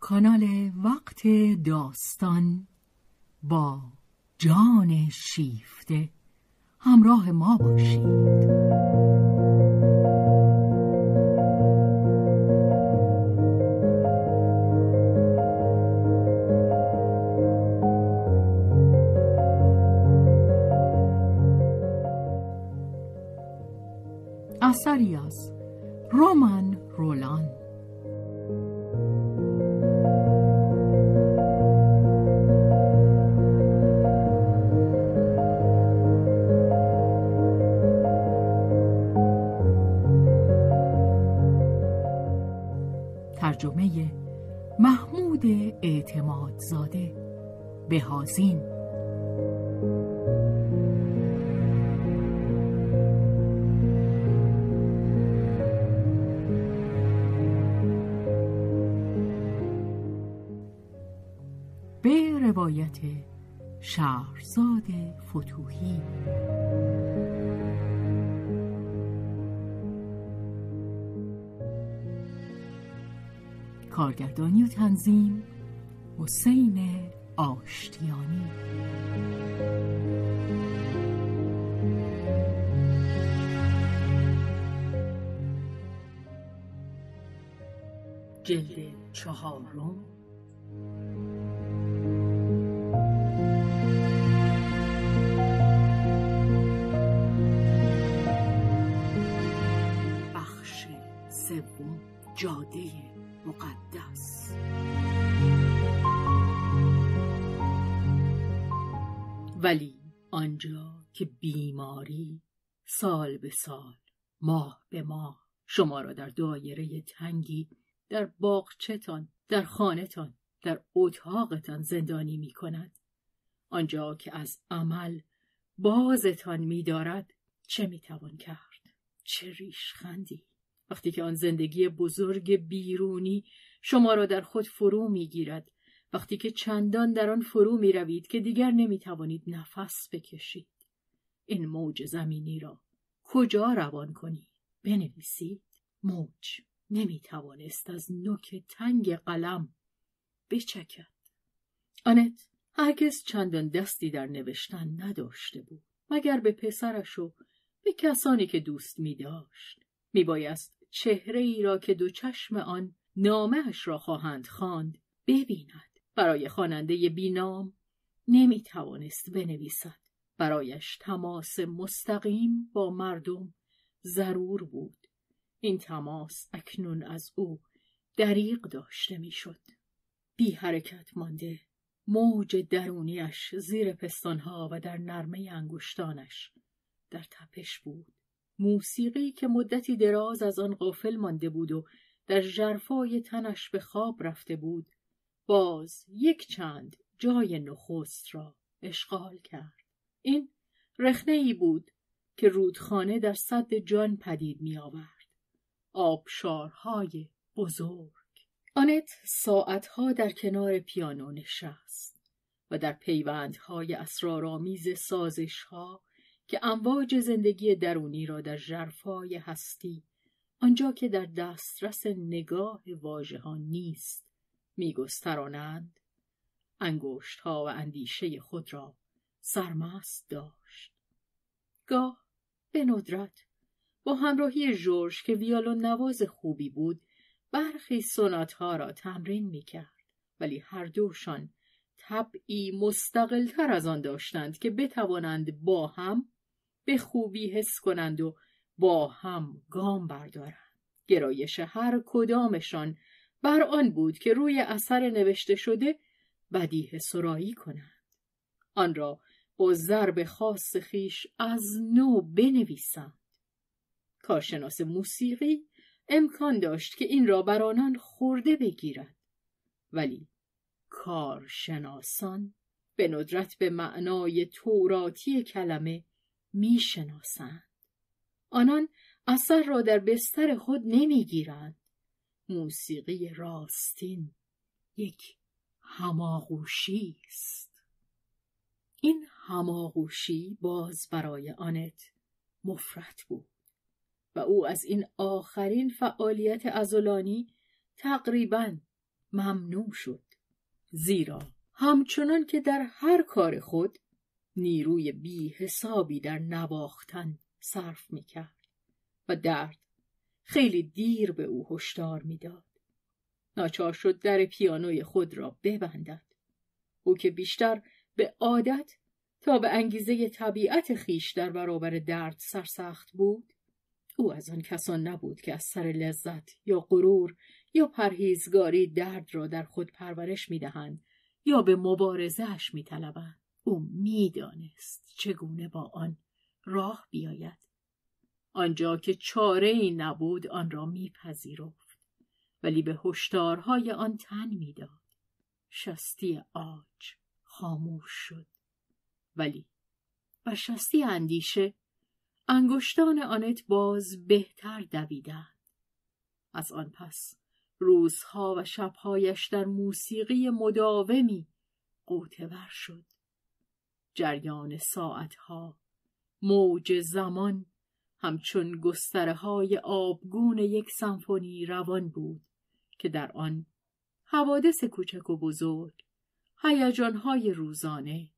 کانال وقت داستان با جان شیفته همراه ما باشید اثری از رومان رولان ترجمه محمود اعتمادزاده به هازین به روایت شهرزاد فتوهی کارگردانی و تنظیم حسین آشتیانی جلد چهارم به سال ماه به ماه شما را در دایره تنگی در باغچتان در خانهتان در اتاقتان زندانی می کند آنجا که از عمل بازتان می دارد چه می توان کرد چه ریشخندی وقتی که آن زندگی بزرگ بیرونی شما را در خود فرو می گیرد وقتی که چندان در آن فرو می روید که دیگر نمی توانید نفس بکشید این موج زمینی را کجا روان کنی بنویسید موج نمی توانست از نوک تنگ قلم بچکد آنت هرگز چندان دستی در نوشتن نداشته بود مگر به پسرش و به کسانی که دوست می داشت می بایست چهره ای را که دو چشم آن نامهش را خواهند خواند ببیند برای خواننده بینام نمی توانست بنویسد برایش تماس مستقیم با مردم ضرور بود این تماس اکنون از او دریق داشته میشد بی حرکت مانده موج درونیش زیر پستانها و در نرمه انگشتانش در تپش بود موسیقی که مدتی دراز از آن غافل مانده بود و در جرفای تنش به خواب رفته بود باز یک چند جای نخست را اشغال کرد این رخنه ای بود که رودخانه در صد جان پدید می آورد. آبشارهای بزرگ. آنت ساعتها در کنار پیانو نشست و در پیوندهای اسرارآمیز سازشها که امواج زندگی درونی را در جرفای هستی آنجا که در دسترس نگاه واجه ها نیست میگسترانند انگشت ها و اندیشه خود را سرمست داشت گاه به ندرت با همراهی جورج که ویالون نواز خوبی بود برخی سونات ها را تمرین می کرد ولی هر دوشان طبعی مستقلتر از آن داشتند که بتوانند با هم به خوبی حس کنند و با هم گام بردارند گرایش هر کدامشان بر آن بود که روی اثر نوشته شده بدیه سرایی کنند آن را با ضرب خاص خیش از نو بنویسند کارشناس موسیقی امکان داشت که این را بر آنان خورده بگیرد ولی کارشناسان به ندرت به معنای توراتی کلمه میشناسند آنان اثر را در بستر خود نمیگیرند موسیقی راستین یک هماغوشی است این هماغوشی باز برای آنت مفرت بود و او از این آخرین فعالیت ازولانی تقریبا ممنوع شد زیرا همچنان که در هر کار خود نیروی بی حسابی در نواختن صرف می و درد خیلی دیر به او هشدار میداد. ناچار شد در پیانوی خود را ببندد. او که بیشتر به عادت تا به انگیزه طبیعت خیش در برابر درد سرسخت بود او از آن کسان نبود که از سر لذت یا غرور یا پرهیزگاری درد را در خود پرورش میدهند یا به مبارزهش میطلبند او میدانست چگونه با آن راه بیاید آنجا که چاره ای نبود آن را میپذیرفت ولی به هشدارهای آن تن میداد شستی آج خاموش شد ولی و شستی اندیشه انگشتان آنت باز بهتر دویدند از آن پس روزها و شبهایش در موسیقی مداومی قوتور شد جریان ساعتها موج زمان همچون گستره های آبگون یک سمفونی روان بود که در آن حوادث کوچک و بزرگ هیجان های روزانه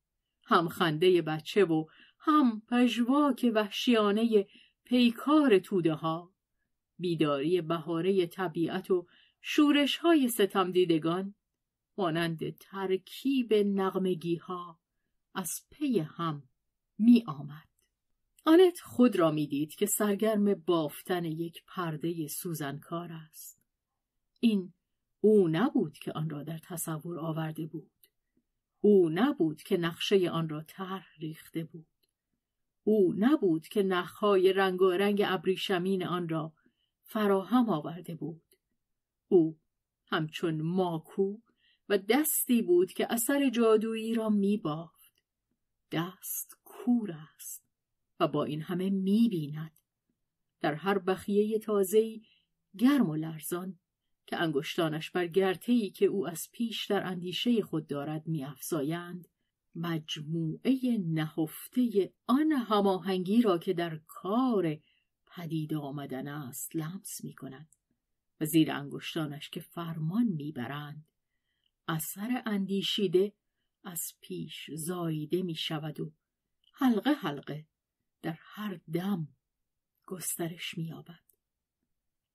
هم خنده بچه و هم پژواک وحشیانه پیکار توده ها بیداری بهاره طبیعت و شورش های ستم دیدگان مانند ترکیب نغمگی ها از پی هم می آمد. آنت خود را میدید که سرگرم بافتن یک پرده سوزنکار است. این او نبود که آن را در تصور آورده بود. او نبود که نقشه آن را طرح ریخته بود او نبود که نخهای رنگ ابریشمین آن را فراهم آورده بود او همچون ماکو و دستی بود که اثر جادویی را میبافت دست کور است و با این همه میبیند در هر بخیه تازهی گرم و لرزان که انگشتانش بر گرتهی که او از پیش در اندیشه خود دارد میافزایند مجموعه نهفته آن هماهنگی را که در کار پدید آمدن است لمس می کند و زیر انگشتانش که فرمان میبرند اثر اندیشیده از پیش زاییده می شود و حلقه حلقه در هر دم گسترش می همه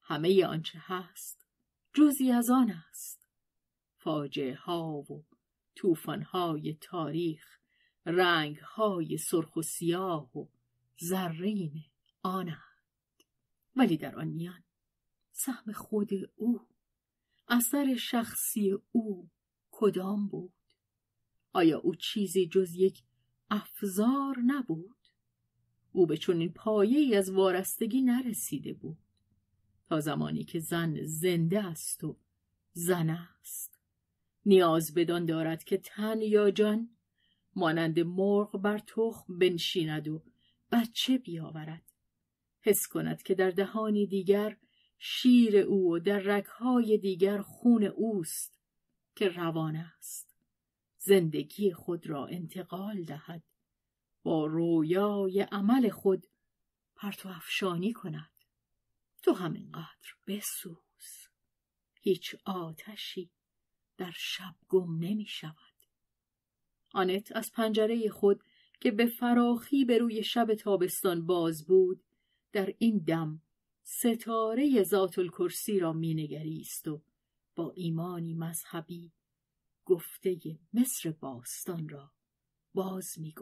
همه آنچه هست جزی از آن است فاجه ها و طوفان های تاریخ رنگ های سرخ و سیاه و زرین است ولی در آن میان سهم خود او اثر شخصی او کدام بود آیا او چیزی جز یک افزار نبود او به چنین پایه‌ای از وارستگی نرسیده بود تا زمانی که زن زنده است و زن است نیاز بدان دارد که تن یا جان مانند مرغ بر تخم بنشیند و بچه بیاورد حس کند که در دهانی دیگر شیر او و در رگهای دیگر خون اوست که روان است زندگی خود را انتقال دهد با رویای عمل خود پرتو افشانی کند تو همینقدر بسوز هیچ آتشی در شب گم نمی شود آنت از پنجره خود که به فراخی به روی شب تابستان باز بود در این دم ستاره ذات الکرسی را مینگریست و با ایمانی مذهبی گفته مصر باستان را باز می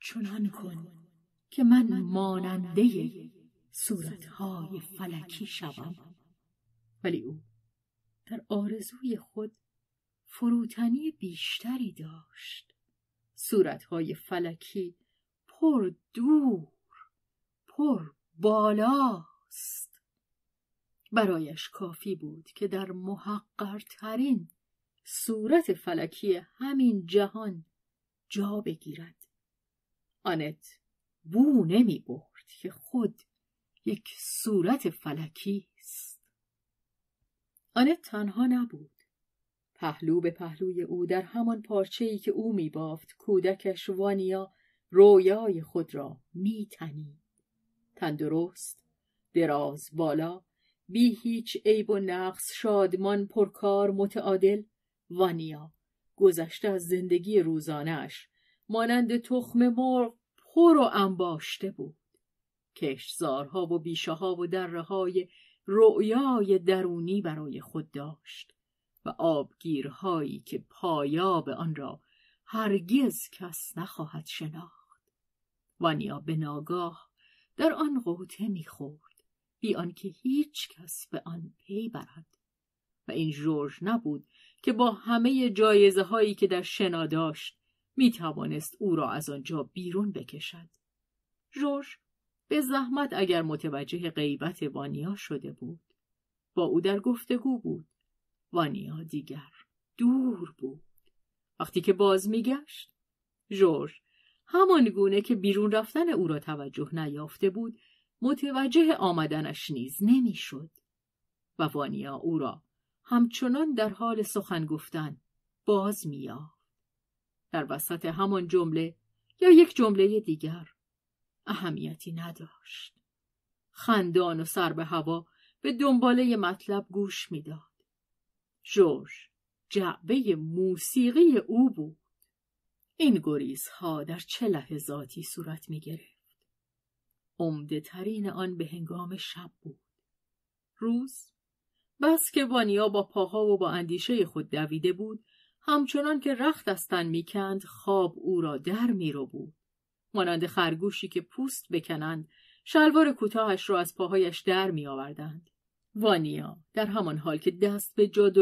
چنان کن که من ماننده صورتهای فلکی شوم ولی او در آرزوی خود فروتنی بیشتری داشت صورتهای فلکی پر دور پر بالاست برایش کافی بود که در محقرترین صورت فلکی همین جهان جا بگیرد آنت بو نمی برد که خود یک صورت فلکی است آنت تنها نبود پهلو به پهلوی او در همان پارچه ای که او می بافت کودکش وانیا رویای خود را میتنید تندرست دراز بالا بی هیچ عیب و نقص شادمان پرکار متعادل وانیا گذشته از زندگی روزانش مانند تخم مرغ پر و انباشته بود کشزارها و بیشه ها و دره های رؤیای درونی برای خود داشت و آبگیرهایی که پایاب آن را هرگز کس نخواهد شناخت وانیا به ناگاه در آن قوطه میخورد بی آنکه هیچ کس به آن پی برد و این جورج نبود که با همه جایزه هایی که در شنا داشت می توانست او را از آنجا بیرون بکشد. جورج به زحمت اگر متوجه غیبت وانیا شده بود با او در گفتگو بود وانیا دیگر دور بود وقتی که باز میگشت ژورژ همان گونه که بیرون رفتن او را توجه نیافته بود متوجه آمدنش نیز نمیشد و وانیا او را همچنان در حال سخن گفتن باز میافت در وسط همان جمله یا یک جمله دیگر اهمیتی نداشت خندان و سر به هوا به دنباله مطلب گوش میداد جورج جعبه موسیقی او بود این گریزها در چه لحظاتی صورت می گرفت عمده ترین آن به هنگام شب بود روز بس که وانیا با پاها و با اندیشه خود دویده بود همچنان که رخت از تن میکند خواب او را در می رو بود مانند خرگوشی که پوست بکنند شلوار کوتاهش را از پاهایش در می آوردند. وانیا در همان حال که دست به جا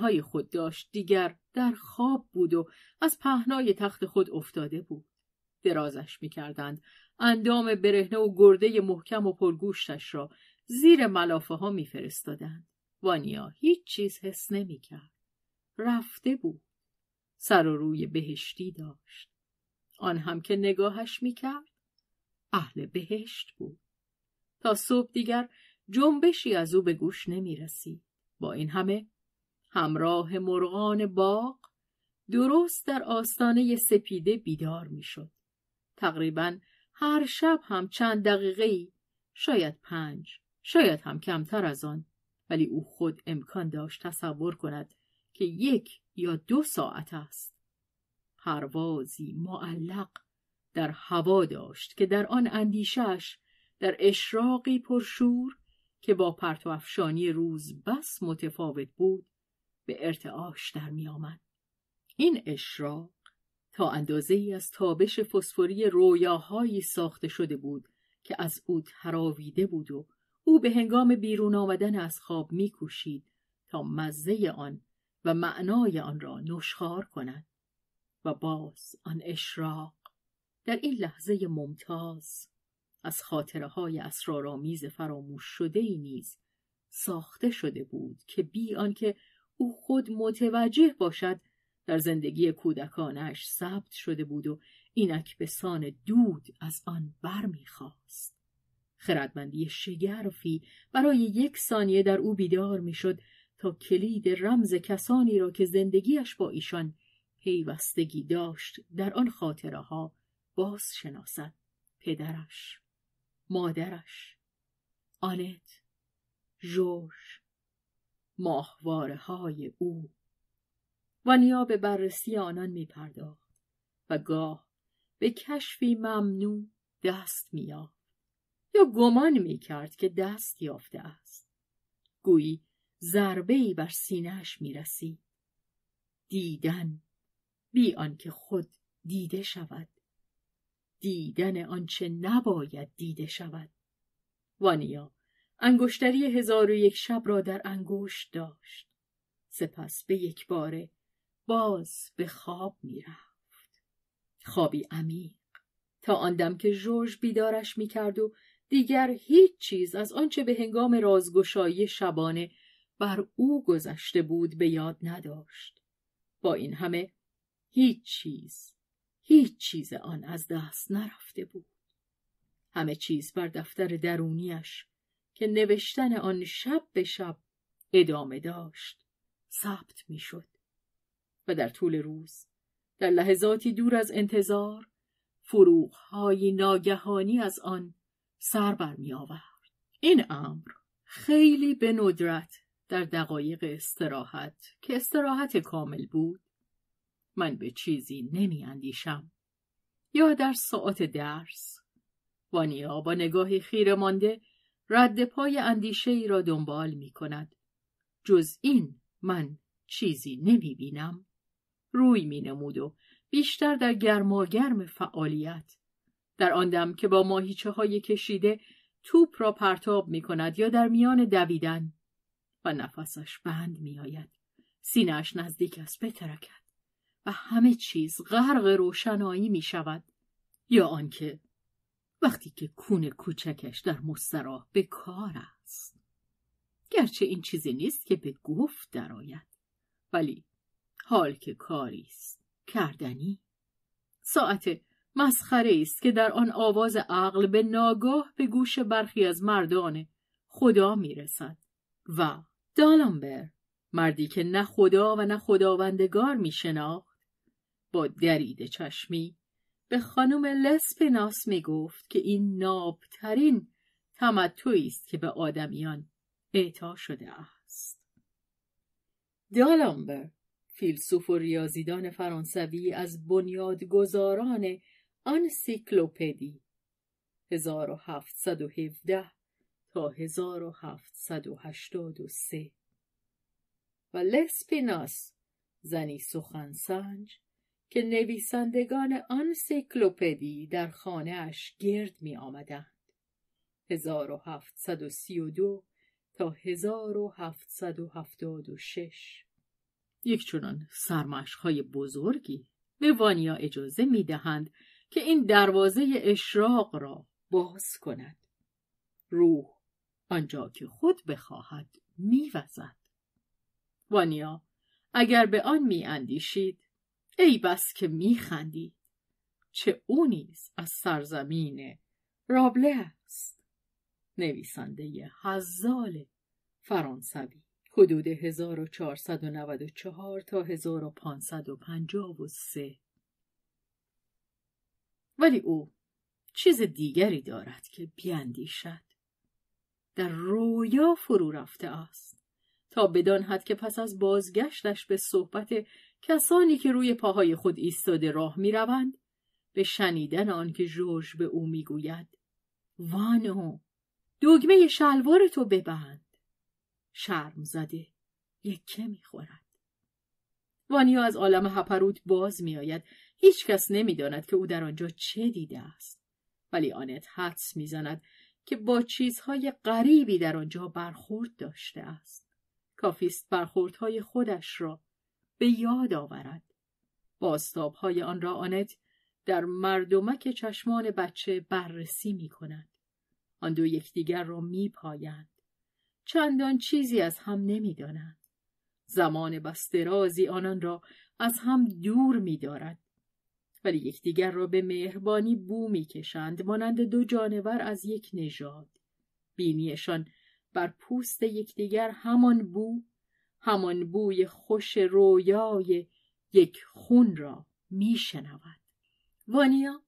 های خود داشت دیگر در خواب بود و از پهنای تخت خود افتاده بود. درازش می کردند. اندام برهنه و گرده محکم و پرگوشتش را زیر ملافه ها می فرستادند. وانیا هیچ چیز حس نمی کرد. رفته بود. سر و روی بهشتی داشت. آن هم که نگاهش میکرد اهل بهشت بود تا صبح دیگر جنبشی از او به گوش نمیرسید با این همه همراه مرغان باغ درست در آستانه سپیده بیدار میشد تقریبا هر شب هم چند دقیقه ای شاید پنج شاید هم کمتر از آن ولی او خود امکان داشت تصور کند که یک یا دو ساعت است پروازی معلق در هوا داشت که در آن اندیشش در اشراقی پرشور که با افشانی روز بس متفاوت بود به ارتعاش در آمد. این اشراق تا اندازه ای از تابش فسفوری رویاهایی ساخته شده بود که از او تراویده بود و او به هنگام بیرون آمدن از خواب میکوشید تا مزه آن و معنای آن را نشخار کند و باز آن اشراق در این لحظه ممتاز از خاطره های اسرارآمیز فراموش شده ای نیز ساخته شده بود که بی آنکه او خود متوجه باشد در زندگی کودکانش ثبت شده بود و اینک به سان دود از آن بر میخواست خردمندی شگرفی برای یک ثانیه در او بیدار میشد تا کلید رمز کسانی را که زندگیش با ایشان پیوستگی داشت در آن خاطره ها باز شناسد پدرش مادرش آنت ژورژ ماهواره های او و نیا به بررسی آنان می پرداخت و گاه به کشفی ممنوع دست می یا گمان می کرد که دست یافته است گویی ضربه ای بر سینهش می دیدن بی آنکه خود دیده شود دیدن آنچه نباید دیده شود وانیا انگشتری هزار و یک شب را در انگشت داشت سپس به یک باره باز به خواب میرفت خوابی عمیق تا آن دم که ژورژ بیدارش میکرد و دیگر هیچ چیز از آنچه به هنگام رازگشایی شبانه بر او گذشته بود به یاد نداشت با این همه هیچ چیز هیچ چیز آن از دست نرفته بود همه چیز بر دفتر درونیش که نوشتن آن شب به شب ادامه داشت ثبت میشد و در طول روز در لحظاتی دور از انتظار های ناگهانی از آن سر بر آورد. این امر خیلی به ندرت در دقایق استراحت که استراحت کامل بود من به چیزی نمی اندیشم. یا در ساعت درس وانیا با نگاهی خیره مانده رد پای اندیشه ای را دنبال می کند. جز این من چیزی نمی بینم. روی می نمود و بیشتر در گرم فعالیت. در آن دم که با ماهیچه های کشیده توپ را پرتاب می کند یا در میان دویدن و نفسش بند می آید. سینهش نزدیک است بترکد. و همه چیز غرق روشنایی می شود یا آنکه وقتی که کون کوچکش در مستراح به کار است گرچه این چیزی نیست که به گفت درآید ولی حال که کاری است کردنی ساعت مسخره است که در آن آواز عقل به ناگاه به گوش برخی از مردان خدا میرسد و دالامبر مردی که نه خدا و نه خداوندگار میشناخت با درید چشمی به خانم لسپناس می گفت که این نابترین تمتعی است که به آدمیان اعطا شده است دالامبر فیلسوف و ریاضیدان فرانسوی از بنیادگذاران آنسیکلوپدی 1717 تا 1783 و لسپیناس زنی سخنسنج که نویسندگان سیکلوپدی در خانهاش گرد می آمدند. 1732 تا 1776 یک چنان های بزرگی به وانیا اجازه می دهند که این دروازه اشراق را باز کند. روح آنجا که خود بخواهد میوزد. وانیا اگر به آن اندیشید، ای بس که میخندید چه او نیز از سرزمین رابله است نویسنده هزال فرانسوی حدود 1494 تا 1553 ولی او چیز دیگری دارد که بیاندیشد در رویا فرو رفته است تا بدان حد که پس از بازگشتش به صحبت کسانی که روی پاهای خود ایستاده راه میروند به شنیدن آنکه ژورژ به او میگوید وانو دوگمه شلوار تو ببند شرم زده یکه میخورد وانیا از عالم هپروت باز میآید هیچکس داند که او در آنجا چه دیده است ولی آنت حدس میزند که با چیزهای غریبی در آنجا برخورد داشته است کافیست برخوردهای خودش را به یاد آورد. های آن را آنت در مردمک چشمان بچه بررسی می کند. آن دو یکدیگر را می پایند. چندان چیزی از هم نمی دانند. زمان بسترازی آنان را از هم دور می دارد. ولی یکدیگر را به مهربانی بو می کشند مانند دو جانور از یک نژاد. بینیشان بر پوست یکدیگر همان بو همان بوی خوش رویای یک خون را میشنود وانیا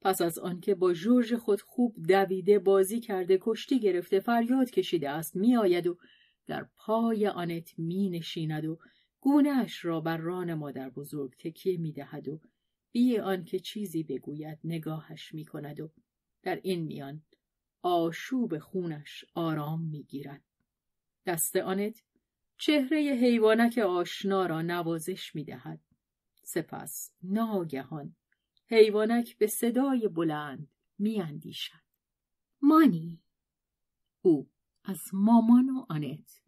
پس از آنکه با جورج خود خوب دویده بازی کرده کشتی گرفته فریاد کشیده است میآید و در پای آنت می نشیند و گونهاش را بر ران مادر بزرگ تکیه می دهد و بی آنکه چیزی بگوید نگاهش می کند و در این میان آشوب خونش آرام می گیرد. دست آنت چهره حیوانک آشنا را نوازش می دهد. سپس ناگهان حیوانک به صدای بلند می اندیشد. مانی او از مامان و آنت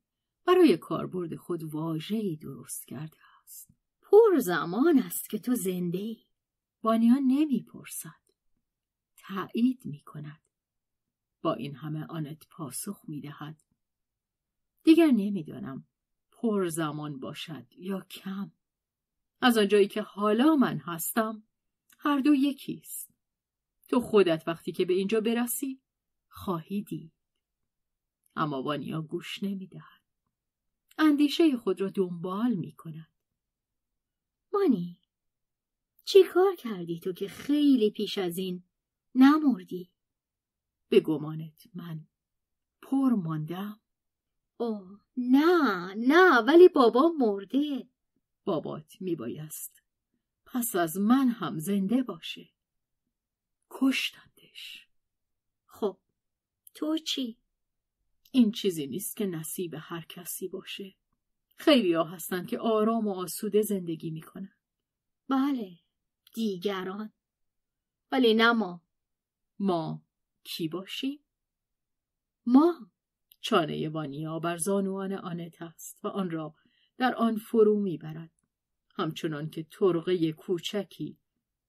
برای کاربرد خود واژه‌ای درست کرده است. پر زمان است که تو زنده ای. بانیان نمیپرسد. تایید می کند. با این همه آنت پاسخ می دهد. دیگر نمیدانم پر زمان باشد یا کم از آنجایی که حالا من هستم هر دو یکیست تو خودت وقتی که به اینجا برسی خواهی دید اما وانیا گوش نمیدهد اندیشه خود را دنبال می کند مانی چی کار کردی تو که خیلی پیش از این نمردی؟ به گمانت من پر ماندم اوه نه نه ولی بابا مرده بابات میبایست پس از من هم زنده باشه کشتندش خب تو چی؟ این چیزی نیست که نصیب هر کسی باشه خیلی ها هستن که آرام و آسوده زندگی میکنن بله دیگران ولی نه ما ما کی باشیم؟ ما چانه وانیا بر زانوان آنت است و آن را در آن فرو میبرد همچنان که ترقه کوچکی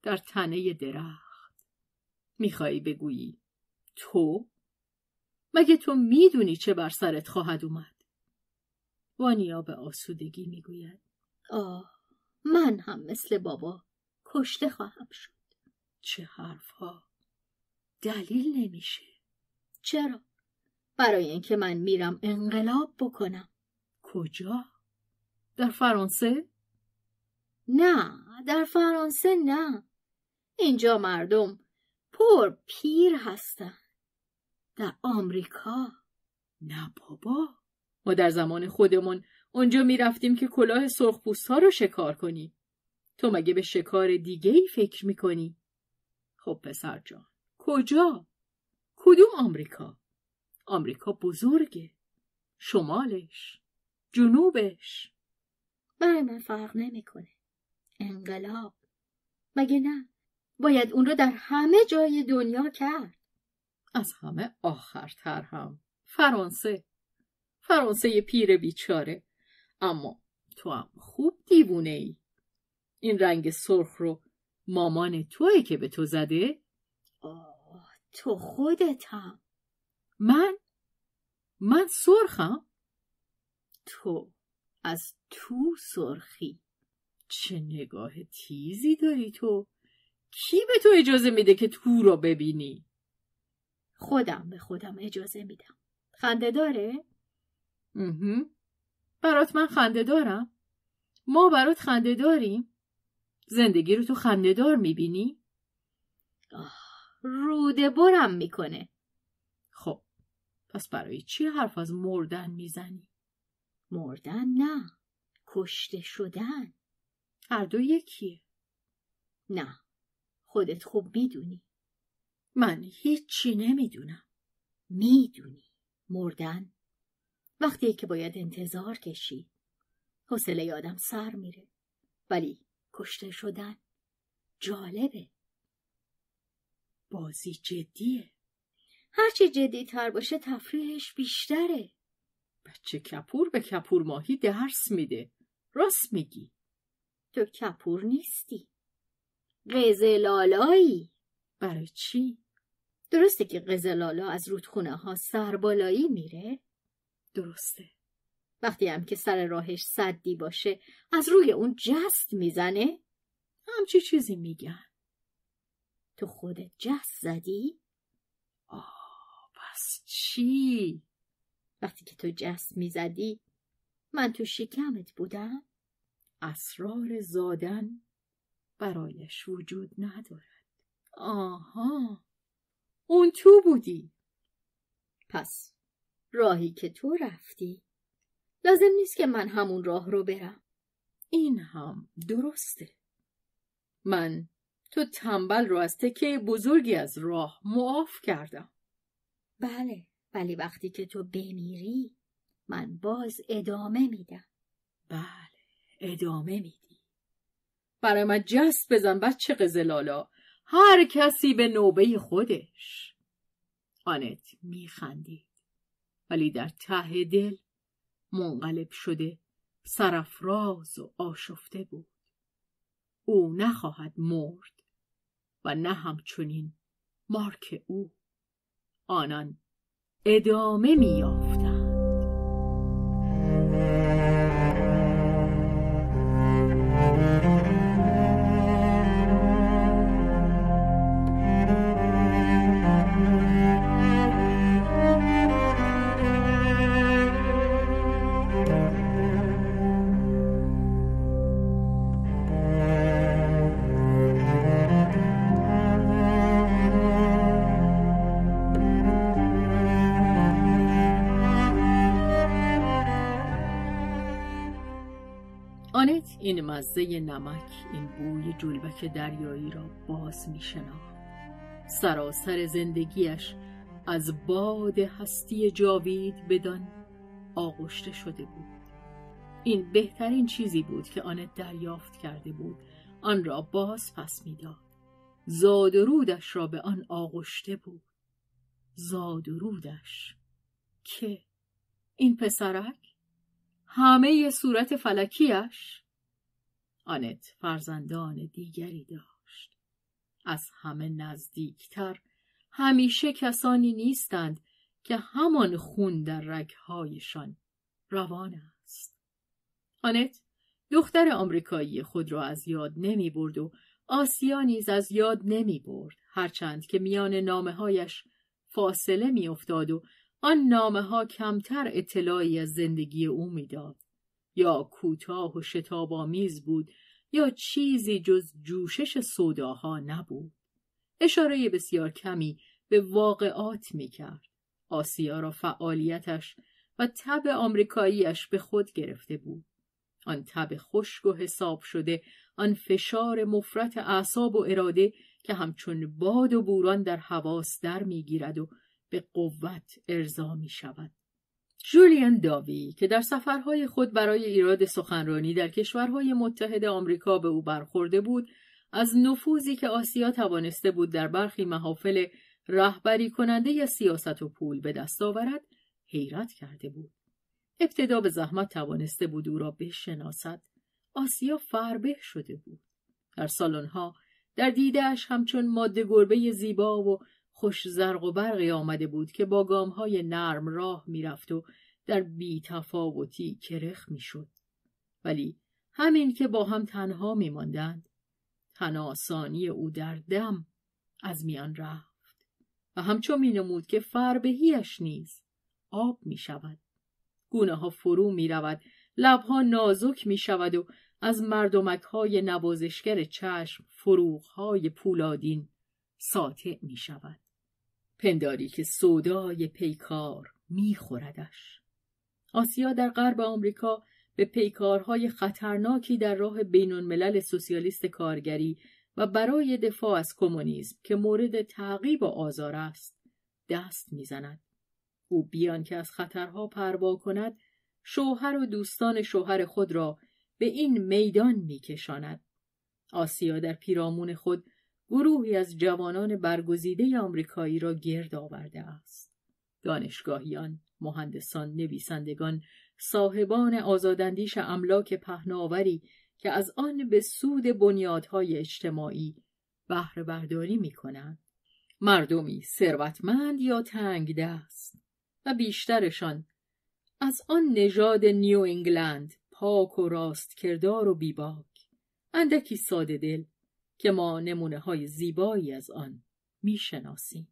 در تنه درخت میخواهی بگویی تو مگه تو میدونی چه بر سرت خواهد اومد وانیا به آسودگی میگوید آه من هم مثل بابا کشته خواهم شد چه حرفها دلیل نمیشه چرا برای اینکه من میرم انقلاب بکنم کجا؟ در فرانسه؟ نه در فرانسه نه اینجا مردم پر پیر هستن در آمریکا نه بابا ما در زمان خودمون اونجا میرفتیم که کلاه سرخ ها رو شکار کنی تو مگه به شکار دیگه ای فکر میکنی؟ خب پسر جان کجا؟ کدوم آمریکا؟ آمریکا بزرگه شمالش جنوبش برای من فرق نمیکنه انقلاب مگه نه باید اون رو در همه جای دنیا کرد از همه آخرتر هم فرانسه فرانسه پیر بیچاره اما تو هم خوب دیوونه ای این رنگ سرخ رو مامان توی که به تو زده آه تو خودت هم من من سرخم تو از تو سرخی چه نگاه تیزی داری تو کی به تو اجازه میده که تو را ببینی خودم به خودم اجازه میدم خنده داره؟ برات من خنده دارم ما برات خنده داریم زندگی رو تو خنده دار میبینی؟ روده برم میکنه پس برای چی حرف از مردن میزنی؟ مردن نه کشته شدن هر دو یکیه نه خودت خوب میدونی من هیچی نمیدونم میدونی مردن وقتی که باید انتظار کشی، حوصله آدم سر میره ولی کشته شدن جالبه بازی جدیه جدی تر باشه تفریحش بیشتره بچه کپور به کپور ماهی درس میده راست میگی تو کپور نیستی قزلالایی برای چی؟ درسته که لالا از رودخونه ها سربالایی میره؟ درسته وقتی هم که سر راهش صدی باشه از روی اون جست میزنه همچی چیزی میگن تو خودت جست زدی؟ پس چی؟ وقتی که تو جست میزدی من تو شکمت بودم؟ اسرار زادن برایش وجود ندارد آها اون تو بودی پس راهی که تو رفتی لازم نیست که من همون راه رو برم این هم درسته من تو تنبل رو از تکه بزرگی از راه معاف کردم بله ولی وقتی که تو بمیری من باز ادامه میدم بله ادامه میدی برای من جست بزن بچه قزلالا هر کسی به نوبه خودش آنت میخندید ولی در ته دل منقلب شده سرفراز و آشفته بود او نخواهد مرد و نه همچنین مارک او آنان ادامه میافتند این مزه نمک این بوی جلبک دریایی را باز می سراسر زندگیش از باد هستی جاوید بدان آغشته شده بود این بهترین چیزی بود که آن دریافت کرده بود آن را باز پس میداد زاد و رودش را به آن آغشته بود زاد و رودش که این پسرک همه صورت فلکیش آنت فرزندان دیگری داشت از همه نزدیکتر همیشه کسانی نیستند که همان خون در رگهایشان روان است آنت دختر آمریکایی خود را از یاد نمی برد و آسیا نیز از یاد نمی برد هرچند که میان نامه هایش فاصله می افتاد و آن نامه ها کمتر اطلاعی از زندگی او میداد یا کوتاه و شتابآمیز بود یا چیزی جز جوشش صداها نبود اشاره بسیار کمی به واقعات میکرد آسیا را فعالیتش و تب آمریکاییش به خود گرفته بود آن تب خشک و حساب شده آن فشار مفرت اعصاب و اراده که همچون باد و بوران در حواس در میگیرد و به قوت ارضا می شود جولیان داوی که در سفرهای خود برای ایراد سخنرانی در کشورهای متحد آمریکا به او برخورده بود از نفوذی که آسیا توانسته بود در برخی محافل رهبری کننده یا سیاست و پول به دست آورد حیرت کرده بود ابتدا به زحمت توانسته بود او را بشناسد آسیا فربه شده بود در سالن‌ها، در دیدهاش همچون ماده گربه زیبا و خوش زرق و برقی آمده بود که با های نرم راه میرفت و در بی تفاوتی کرخ میشد ولی همین که با هم تنها ماندند، تناسانی او در دم از میان رفت و همچون می نمود که فربهیش نیز آب می شود. گونه ها فرو می رود، لبها نازک می شود و از مردمک های نوازشگر چشم فروغ های پولادین ساطع می شود. پنداری که سودای پیکار میخوردش آسیا در غرب آمریکا به پیکارهای خطرناکی در راه بینون سوسیالیست کارگری و برای دفاع از کمونیسم که مورد تعقیب و آزار است دست میزند او بیان که از خطرها پروا کند شوهر و دوستان شوهر خود را به این میدان میکشاند آسیا در پیرامون خود گروهی از جوانان برگزیده آمریکایی را گرد آورده است. دانشگاهیان، مهندسان، نویسندگان، صاحبان آزاداندیش املاک پهناوری که از آن به سود بنیادهای اجتماعی بهره برداری می کنند. مردمی ثروتمند یا تنگ دست و بیشترشان از آن نژاد نیو انگلند پاک و راست کردار و بیباک اندکی ساده دل که ما نمونه های زیبایی از آن میشناسیم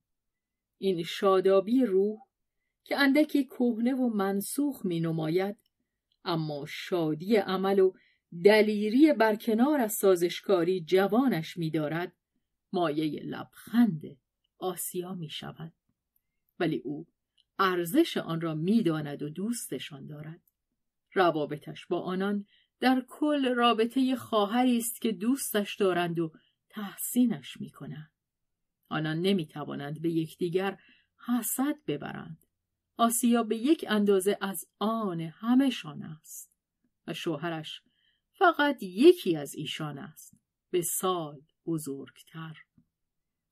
این شادابی روح که اندکی کهنه و منسوخ می نماید اما شادی عمل و دلیری برکنار از سازشکاری جوانش می دارد مایه لبخند آسیا می شود ولی او ارزش آن را می داند و دوستشان دارد روابطش با آنان در کل رابطه خواهری است که دوستش دارند و تحسینش می کنند. آنان نمی توانند به یکدیگر حسد ببرند. آسیا به یک اندازه از آن همشان است و شوهرش فقط یکی از ایشان است به سال بزرگتر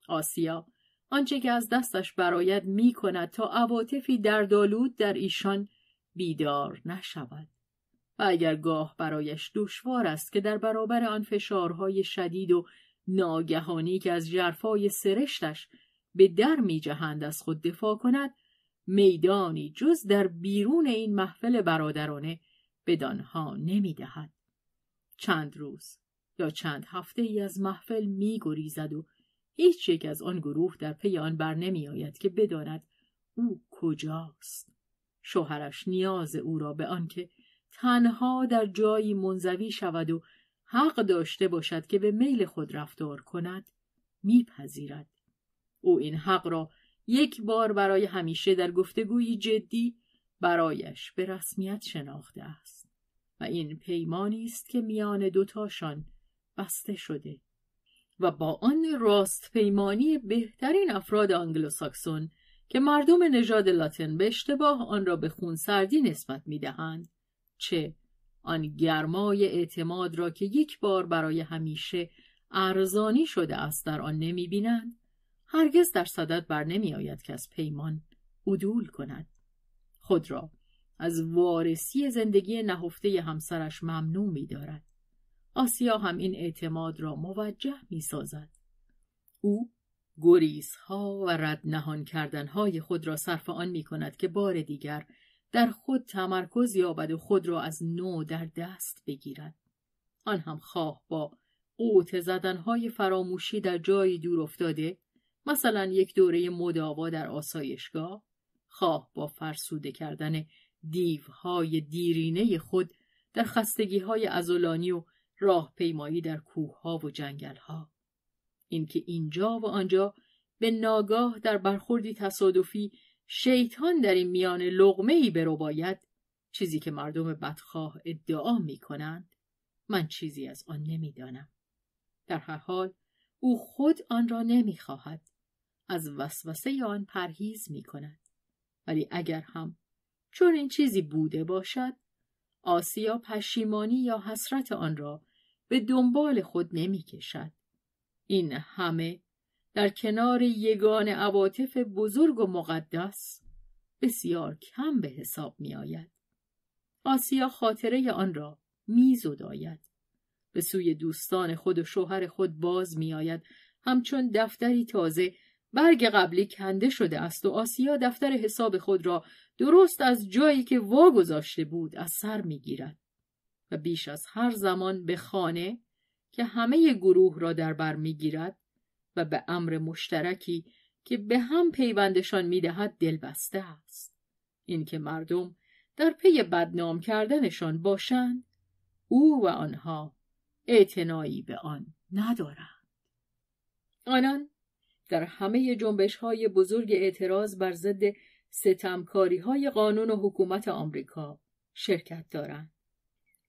آسیا آنچه که از دستش برایت می کند تا عواطفی دالود در ایشان بیدار نشود و اگر گاه برایش دشوار است که در برابر آن فشارهای شدید و ناگهانی که از جرفای سرشتش به در میجهند از خود دفاع کند میدانی جز در بیرون این محفل برادرانه بدانها نمیدهد چند روز یا چند هفته ای از محفل گریزد و هیچ یک از آن گروه در پی آن بر نمی آید که بداند او کجاست شوهرش نیاز او را به آنکه تنها در جایی منزوی شود و حق داشته باشد که به میل خود رفتار کند میپذیرد او این حق را یک بار برای همیشه در گفتگویی جدی برایش به رسمیت شناخته است و این پیمانی است که میان دوتاشان بسته شده و با آن راست پیمانی بهترین افراد آنگلوساکسون که مردم نژاد لاتن به اشتباه آن را به خونسردی نسبت میدهند چه آن گرمای اعتماد را که یک بار برای همیشه ارزانی شده است در آن نمی بینند هرگز در صدد بر نمی آید که از پیمان عدول کند خود را از وارسی زندگی نهفته همسرش ممنوع می دارد. آسیا هم این اعتماد را موجه می سازد. او گریزها و ردنهان نهان کردنهای خود را صرف آن می کند که بار دیگر در خود تمرکز یابد و خود را از نو در دست بگیرد آن هم خواه با قوت زدنهای فراموشی در جایی دور افتاده مثلا یک دوره مداوا در آسایشگاه خواه با فرسوده کردن دیوهای دیرینه خود در خستگیهای ازولانی و راه پیمایی در ها و جنگل ها. اینکه اینجا و آنجا به ناگاه در برخوردی تصادفی شیطان در این میان لغمه ای باید چیزی که مردم بدخواه ادعا می کنند من چیزی از آن نمیدانم. در هر حال او خود آن را نمیخواهد از وسوسه آن پرهیز می کند. ولی اگر هم چون این چیزی بوده باشد آسیا پشیمانی یا حسرت آن را به دنبال خود نمی کشد. این همه در کنار یگان عواطف بزرگ و مقدس بسیار کم به حساب می آید. آسیا خاطره آن را می زداید. به سوی دوستان خود و شوهر خود باز می آید. همچون دفتری تازه برگ قبلی کنده شده است و آسیا دفتر حساب خود را درست از جایی که وا گذاشته بود از سر می گیرد. و بیش از هر زمان به خانه که همه گروه را در بر می گیرد و به امر مشترکی که به هم پیوندشان میدهد دلبسته است اینکه مردم در پی بدنام کردنشان باشند او و آنها اعتنایی به آن ندارند آنان در همه جنبش های بزرگ اعتراض بر ضد ستمکاری های قانون و حکومت آمریکا شرکت دارند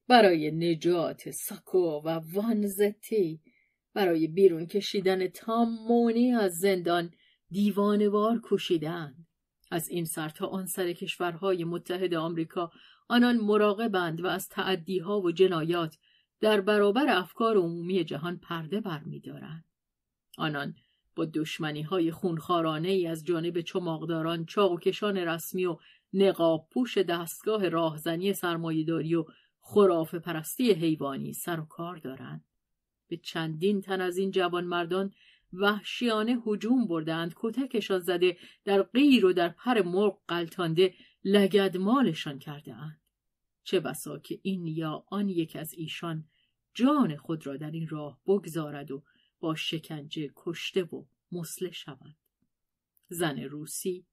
برای نجات ساکو و وانزتی برای بیرون کشیدن تامونی از زندان دیوانوار کشیدن. از این سر تا آن سر کشورهای متحد آمریکا آنان مراقبند و از تعدیها و جنایات در برابر افکار عمومی جهان پرده برمیدارند آنان با دشمنی های خونخارانه ای از جانب چماقداران، کشان رسمی و نقاب پوش دستگاه راهزنی سرمایهداری و خراف پرستی حیوانی سر و کار دارند. به چندین تن از این جوانمردان وحشیانه هجوم بردند کتکشان زده در غیر و در پر مرغ قلتانده مالشان کرده اند. چه بسا که این یا آن یک از ایشان جان خود را در این راه بگذارد و با شکنجه کشته و مسله شود. زن روسی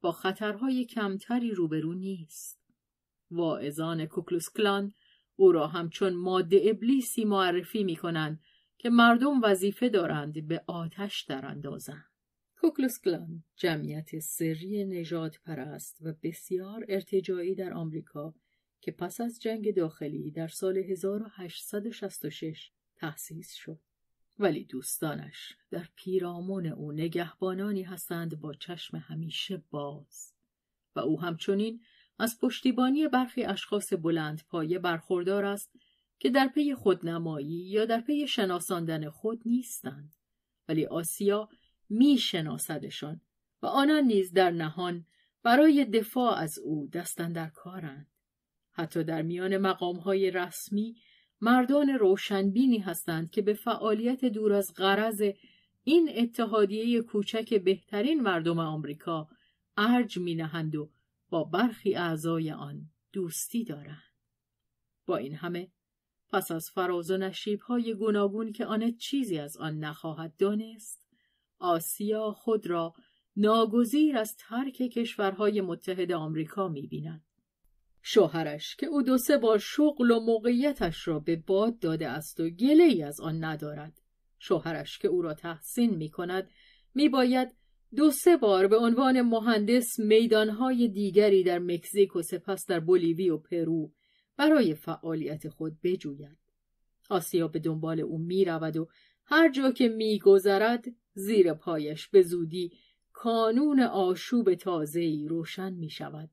با خطرهای کمتری روبرو نیست. واعظان کوکلوس کلان او را همچون ماده ابلیسی معرفی می کنند که مردم وظیفه دارند به آتش دراندازند. کوکلوس کلان جمعیت سری نجات پرست و بسیار ارتجاعی در آمریکا که پس از جنگ داخلی در سال 1866 تأسیس شد. ولی دوستانش در پیرامون او نگهبانانی هستند با چشم همیشه باز و او همچنین از پشتیبانی برخی اشخاص پایه برخوردار است که در پی خودنمایی یا در پی شناساندن خود نیستند ولی آسیا میشناسدشان و آنان نیز در نهان برای دفاع از او دستن در کارند حتی در میان مقامهای رسمی مردان روشنبینی هستند که به فعالیت دور از غرض این اتحادیه کوچک بهترین مردم آمریکا ارج نهند و با برخی اعضای آن دوستی دارند با این همه پس از فراز و نشیبهای گوناگون که آن چیزی از آن نخواهد دانست آسیا خود را ناگزیر از ترک کشورهای متحد آمریکا میبیند شوهرش که او دو سه بار شغل و موقعیتش را به باد داده است و گله ای از آن ندارد شوهرش که او را تحسین می کند دو سه بار به عنوان مهندس میدانهای دیگری در مکزیک و سپس در بولیوی و پرو برای فعالیت خود بجوید. آسیا به دنبال او می رود و هر جا که می گذرد زیر پایش به زودی کانون آشوب تازه‌ای روشن می شود.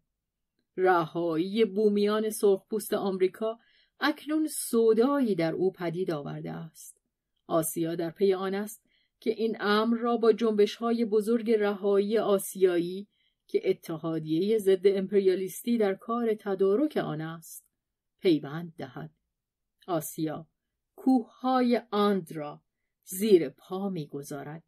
رهایی بومیان سرخپوست آمریکا اکنون سودایی در او پدید آورده است. آسیا در پی آن است که این امر را با جنبش های بزرگ رهایی آسیایی که اتحادیه ضد امپریالیستی در کار تدارک آن است پیوند دهد آسیا های آند را زیر پا میگذارد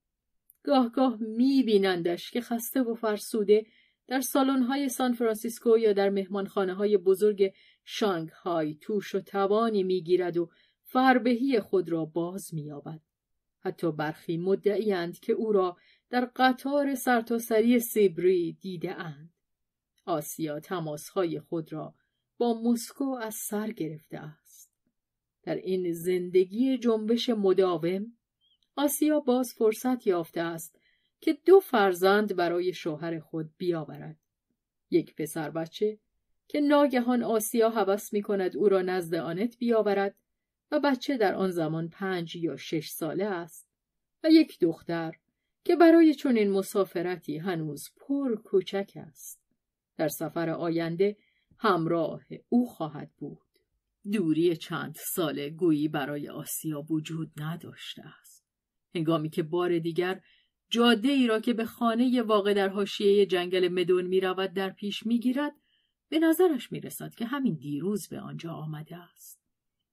گاهگاه بینندش که خسته و فرسوده در های سان فرانسیسکو یا در مهمانخانه های بزرگ شانگهای توش و توانی میگیرد و فربهی خود را باز آبد. حتی برخی مدعیند که او را در قطار سرتاسری سیبری دیده اند. آسیا تماسهای خود را با مسکو از سر گرفته است. در این زندگی جنبش مداوم آسیا باز فرصت یافته است که دو فرزند برای شوهر خود بیاورد. یک پسر بچه که ناگهان آسیا حوست می کند او را نزد آنت بیاورد و بچه در آن زمان پنج یا شش ساله است و یک دختر که برای چنین مسافرتی هنوز پر کوچک است در سفر آینده همراه او خواهد بود دوری چند ساله گویی برای آسیا وجود نداشته است هنگامی که بار دیگر جاده ای را که به خانه واقع در حاشیه جنگل مدون می رود در پیش می گیرد به نظرش می رسد که همین دیروز به آنجا آمده است.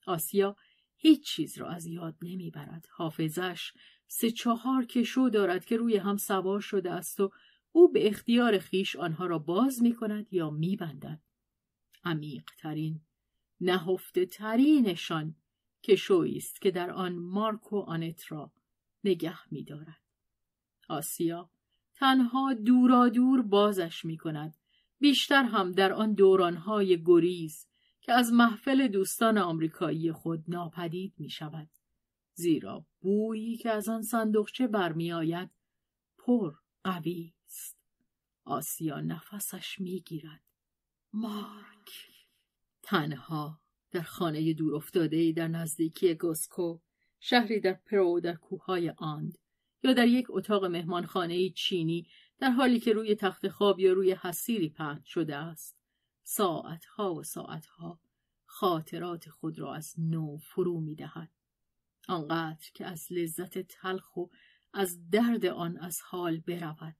آسیا هیچ چیز را از یاد نمیبرد حافظش سه چهار کشو دارد که روی هم سوار شده است و او به اختیار خیش آنها را باز می کند یا می بندد. عمیق ترین نهفته ترینشان کشویی است که در آن مارکو آنترا آنت را نگه می دارد. آسیا تنها دورا دور بازش می کند. بیشتر هم در آن دورانهای گریز که از محفل دوستان آمریکایی خود ناپدید می شود. زیرا بویی که از آن صندوقچه آید پر قوی است. آسیا نفسش میگیرد. مارک تنها در خانه دور افتاده ای در نزدیکی گسکو، شهری در پرو در کوههای آند یا در یک اتاق مهمانخانه چینی در حالی که روی تخت خواب یا روی حسیری پهن شده است ساعتها و ساعتها خاطرات خود را از نو فرو می دهد. آنقدر که از لذت تلخ و از درد آن از حال برود.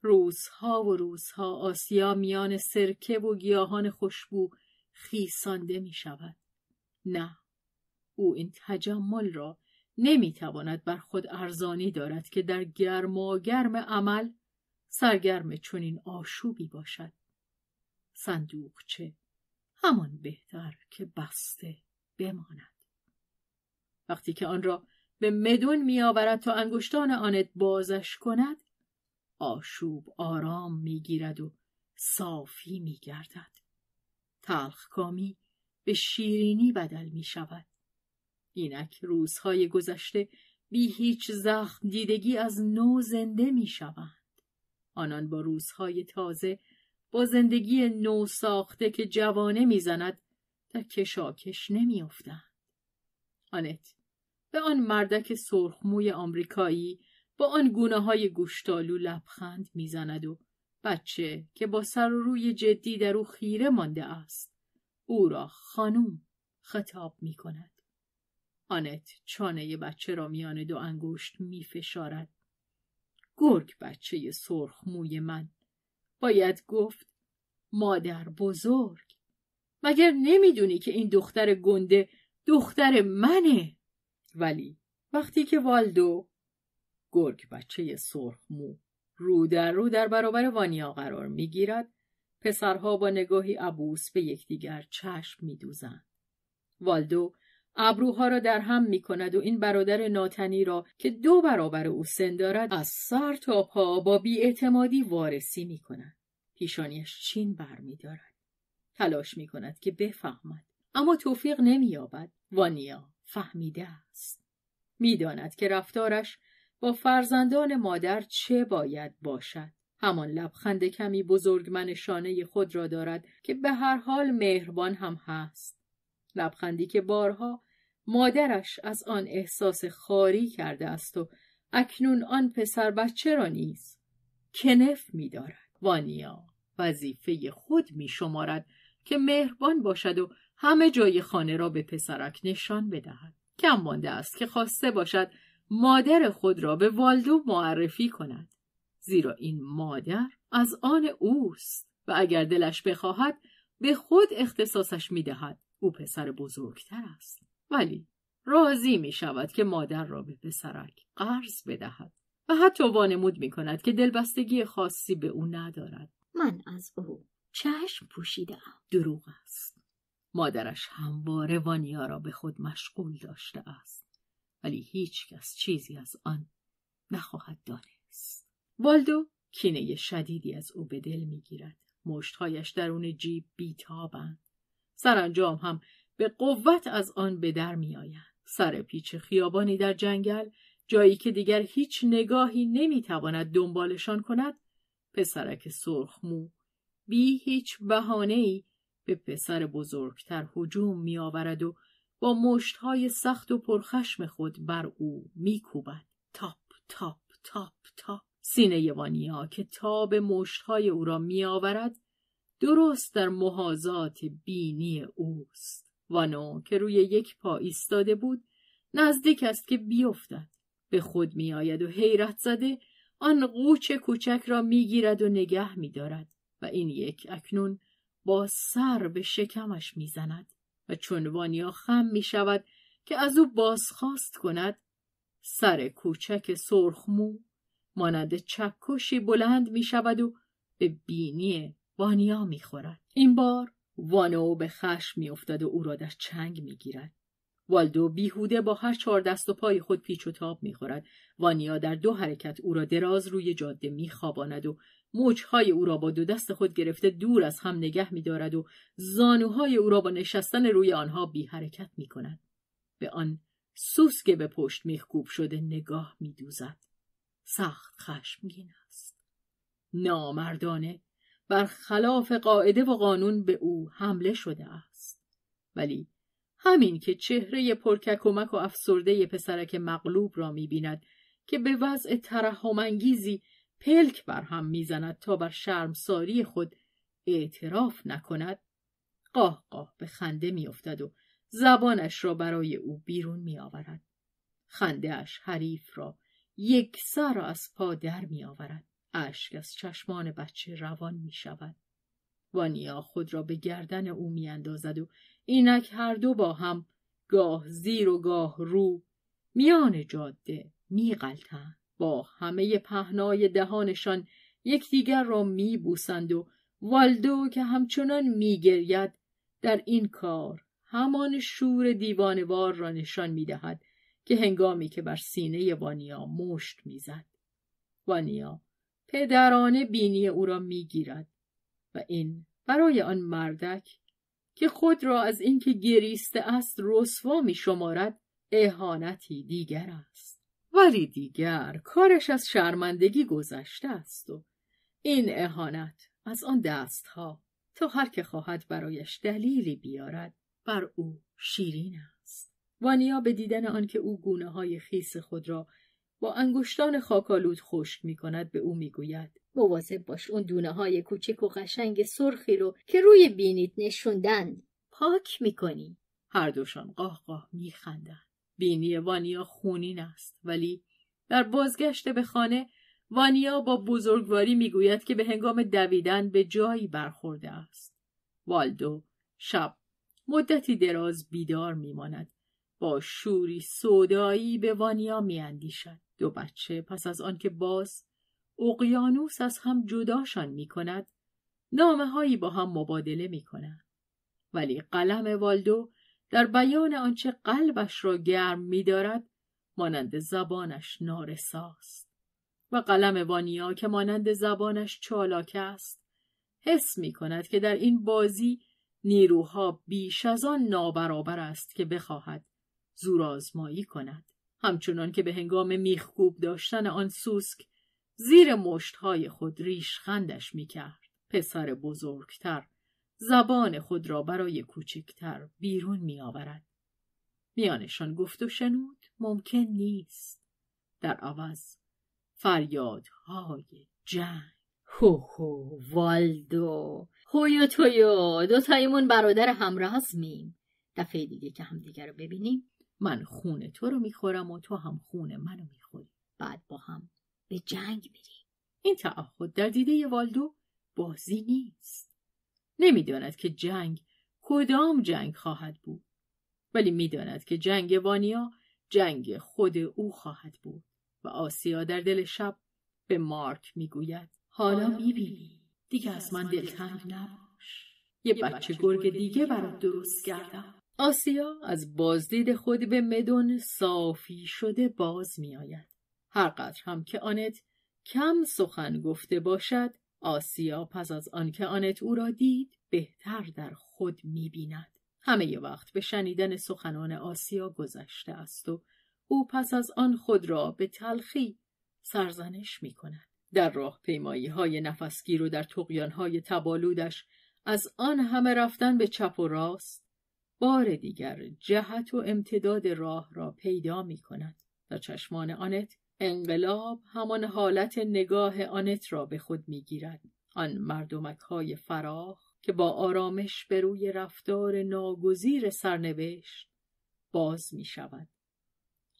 روزها و روزها آسیا میان سرکه و گیاهان خوشبو خیسانده می شود. نه، او این تجمل را نمیتواند بر خود ارزانی دارد که در گرم عمل سرگرم چنین آشوبی باشد صندوقچه همان بهتر که بسته بماند وقتی که آن را به مدون میآورد تا انگشتان آنت بازش کند آشوب آرام میگیرد و صافی میگردد تلخکامی به شیرینی بدل می شود. اینک روزهای گذشته بی هیچ زخم دیدگی از نو زنده می شود آنان با روزهای تازه با زندگی نو ساخته که جوانه میزند در کشاکش نمیافتند. آنت به آن مردک موی آمریکایی با آن گونه های گوشتالو لبخند میزند و بچه که با سر و روی جدی در او خیره مانده است او را خانوم خطاب می کند. آنت چانه بچه را میان دو انگشت می فشارد. گرگ بچه سرخ موی من باید گفت مادر بزرگ مگر نمیدونی که این دختر گنده دختر منه ولی وقتی که والدو گرگ بچه سرخ مو رو در رو در برابر وانیا قرار میگیرد پسرها با نگاهی عبوس به یکدیگر چشم میدوزند والدو ابروها را در هم می کند و این برادر ناتنی را که دو برابر او سن دارد از سر تا پا با بیاعتمادی وارسی می کند. پیشانیش چین بر می دارد. تلاش می کند که بفهمد. اما توفیق نمییابد وانیا فهمیده است میداند که رفتارش با فرزندان مادر چه باید باشد همان لبخند کمی منشانه خود را دارد که به هر حال مهربان هم هست لبخندی که بارها مادرش از آن احساس خاری کرده است و اکنون آن پسر بچه را نیز کنف می دارد. وانیا وظیفه خود می شمارد که مهربان باشد و همه جای خانه را به پسرک نشان بدهد. کم مانده است که خواسته باشد مادر خود را به والدو معرفی کند. زیرا این مادر از آن اوست و اگر دلش بخواهد به خود اختصاصش می دهد. او پسر بزرگتر است ولی راضی می شود که مادر را به پسرک قرض بدهد و حتی وانمود می کند که دلبستگی خاصی به او ندارد من از او چشم پوشیدم دروغ است مادرش همواره وانیا را به خود مشغول داشته است ولی هیچ کس چیزی از آن نخواهد دانست والدو کینه شدیدی از او به دل میگیرد مشتهایش درون جیب بیتابند سرانجام هم به قوت از آن به در میآیند سر پیچ خیابانی در جنگل جایی که دیگر هیچ نگاهی نمی تواند دنبالشان کند پسرک سرخ مو بی هیچ بهانه‌ای به پسر بزرگتر هجوم آورد و با مشتهای سخت و پرخشم خود بر او میکوبد تاپ تاپ تاپ تاپ سینه وانیا که تاب مشتهای او را می آورد درست در محازات بینی اوست وانو که روی یک پا ایستاده بود نزدیک است که بیفتد به خود میآید و حیرت زده آن قوچ کوچک را میگیرد و نگه میدارد و این یک اکنون با سر به شکمش میزند و چون وانیا خم می شود که از او بازخواست کند سر کوچک سرخمو مانند چکشی بلند می شود و به بینی وانیا میخورد این بار وانو به خشم میافتد و او را در چنگ میگیرد والدو بیهوده با هر چهار دست و پای خود پیچ و تاب میخورد وانیا در دو حرکت او را دراز روی جاده میخواباند و موجهای او را با دو دست خود گرفته دور از هم نگه میدارد و زانوهای او را با نشستن روی آنها بی حرکت می کند. به آن که به پشت میخکوب شده نگاه میدوزد سخت خشمگین است نامردانه بر خلاف قاعده و قانون به او حمله شده است ولی همین که چهره پرککمک و افسرده پسرک مغلوب را میبیند که به وضع ترحمانگیزی پلک بر هم میزند تا بر شرمساری خود اعتراف نکند قاه قاه به خنده میافتد و زبانش را برای او بیرون میآورد خندهاش حریف را یک سر از پا در میآورد اشک از چشمان بچه روان می شود. وانیا خود را به گردن او می اندازد و اینک هر دو با هم گاه زیر و گاه رو میان جاده می با همه پهنای دهانشان یکدیگر را می بوسند و والدو که همچنان می گرید در این کار همان شور دیوانوار را نشان می دهد که هنگامی که بر سینه وانیا مشت زد وانیا پدرانه بینی او را میگیرد و این برای آن مردک که خود را از اینکه گریسته است رسوا می شمارد اهانتی دیگر است ولی دیگر کارش از شرمندگی گذشته است و این اهانت از آن دستها تا هر که خواهد برایش دلیلی بیارد بر او شیرین است وانیا به دیدن آنکه او گونه های خیس خود را با انگشتان خاکالود خشک می کند به او میگوید. گوید. مواظب باش اون دونه های کوچک و قشنگ سرخی رو که روی بینیت نشوندن پاک می هر دوشان قاه قاه می بینی وانیا خونین است ولی در بازگشت به خانه وانیا با بزرگواری میگوید که به هنگام دویدن به جایی برخورده است. والدو شب مدتی دراز بیدار میماند با شوری سودایی به وانیا میاندیشد دو بچه پس از آنکه باز اقیانوس از هم جداشان می کند نامه هایی با هم مبادله می کند. ولی قلم والدو در بیان آنچه قلبش را گرم می دارد مانند زبانش نارساست و قلم وانیا که مانند زبانش چالاک است حس می کند که در این بازی نیروها بیش از آن نابرابر است که بخواهد زورآزمایی کند همچنان که به هنگام میخکوب داشتن آن سوسک زیر مشتهای خود ریشخندش میکرد پسر بزرگتر زبان خود را برای کوچکتر بیرون میآورد میانشان گفت و شنود ممکن نیست در عوض فریادهای جنگ هو هو والدو هویو تویو تایمون برادر همرزمیم دفعه دیگه که همدیگه رو ببینیم من خون تو رو میخورم و تو هم خون منو میخوری بعد با هم به جنگ میریم این تعهد در دیده والدو بازی نیست نمیداند که جنگ کدام جنگ خواهد بود ولی میداند که جنگ وانیا جنگ خود او خواهد بود و آسیا در دل شب به مارک میگوید حالا میبینی دیگه از من دلتنگ نباش یه بچه گرگ دیگه برات درست کردم آسیا از بازدید خود به مدون صافی شده باز می آید. هرقدر هم که آنت کم سخن گفته باشد آسیا پس از آنکه آنت او را دید بهتر در خود می بیند. همه ی وقت به شنیدن سخنان آسیا گذشته است و او پس از آن خود را به تلخی سرزنش می کند. در راه پیمایی های نفسگیر و در تقیان های تبالودش از آن همه رفتن به چپ و راست بار دیگر جهت و امتداد راه را پیدا می کند و چشمان آنت انقلاب همان حالت نگاه آنت را به خود می گیرد. آن مردمک های فراخ که با آرامش به روی رفتار ناگزیر سرنوشت باز می شود.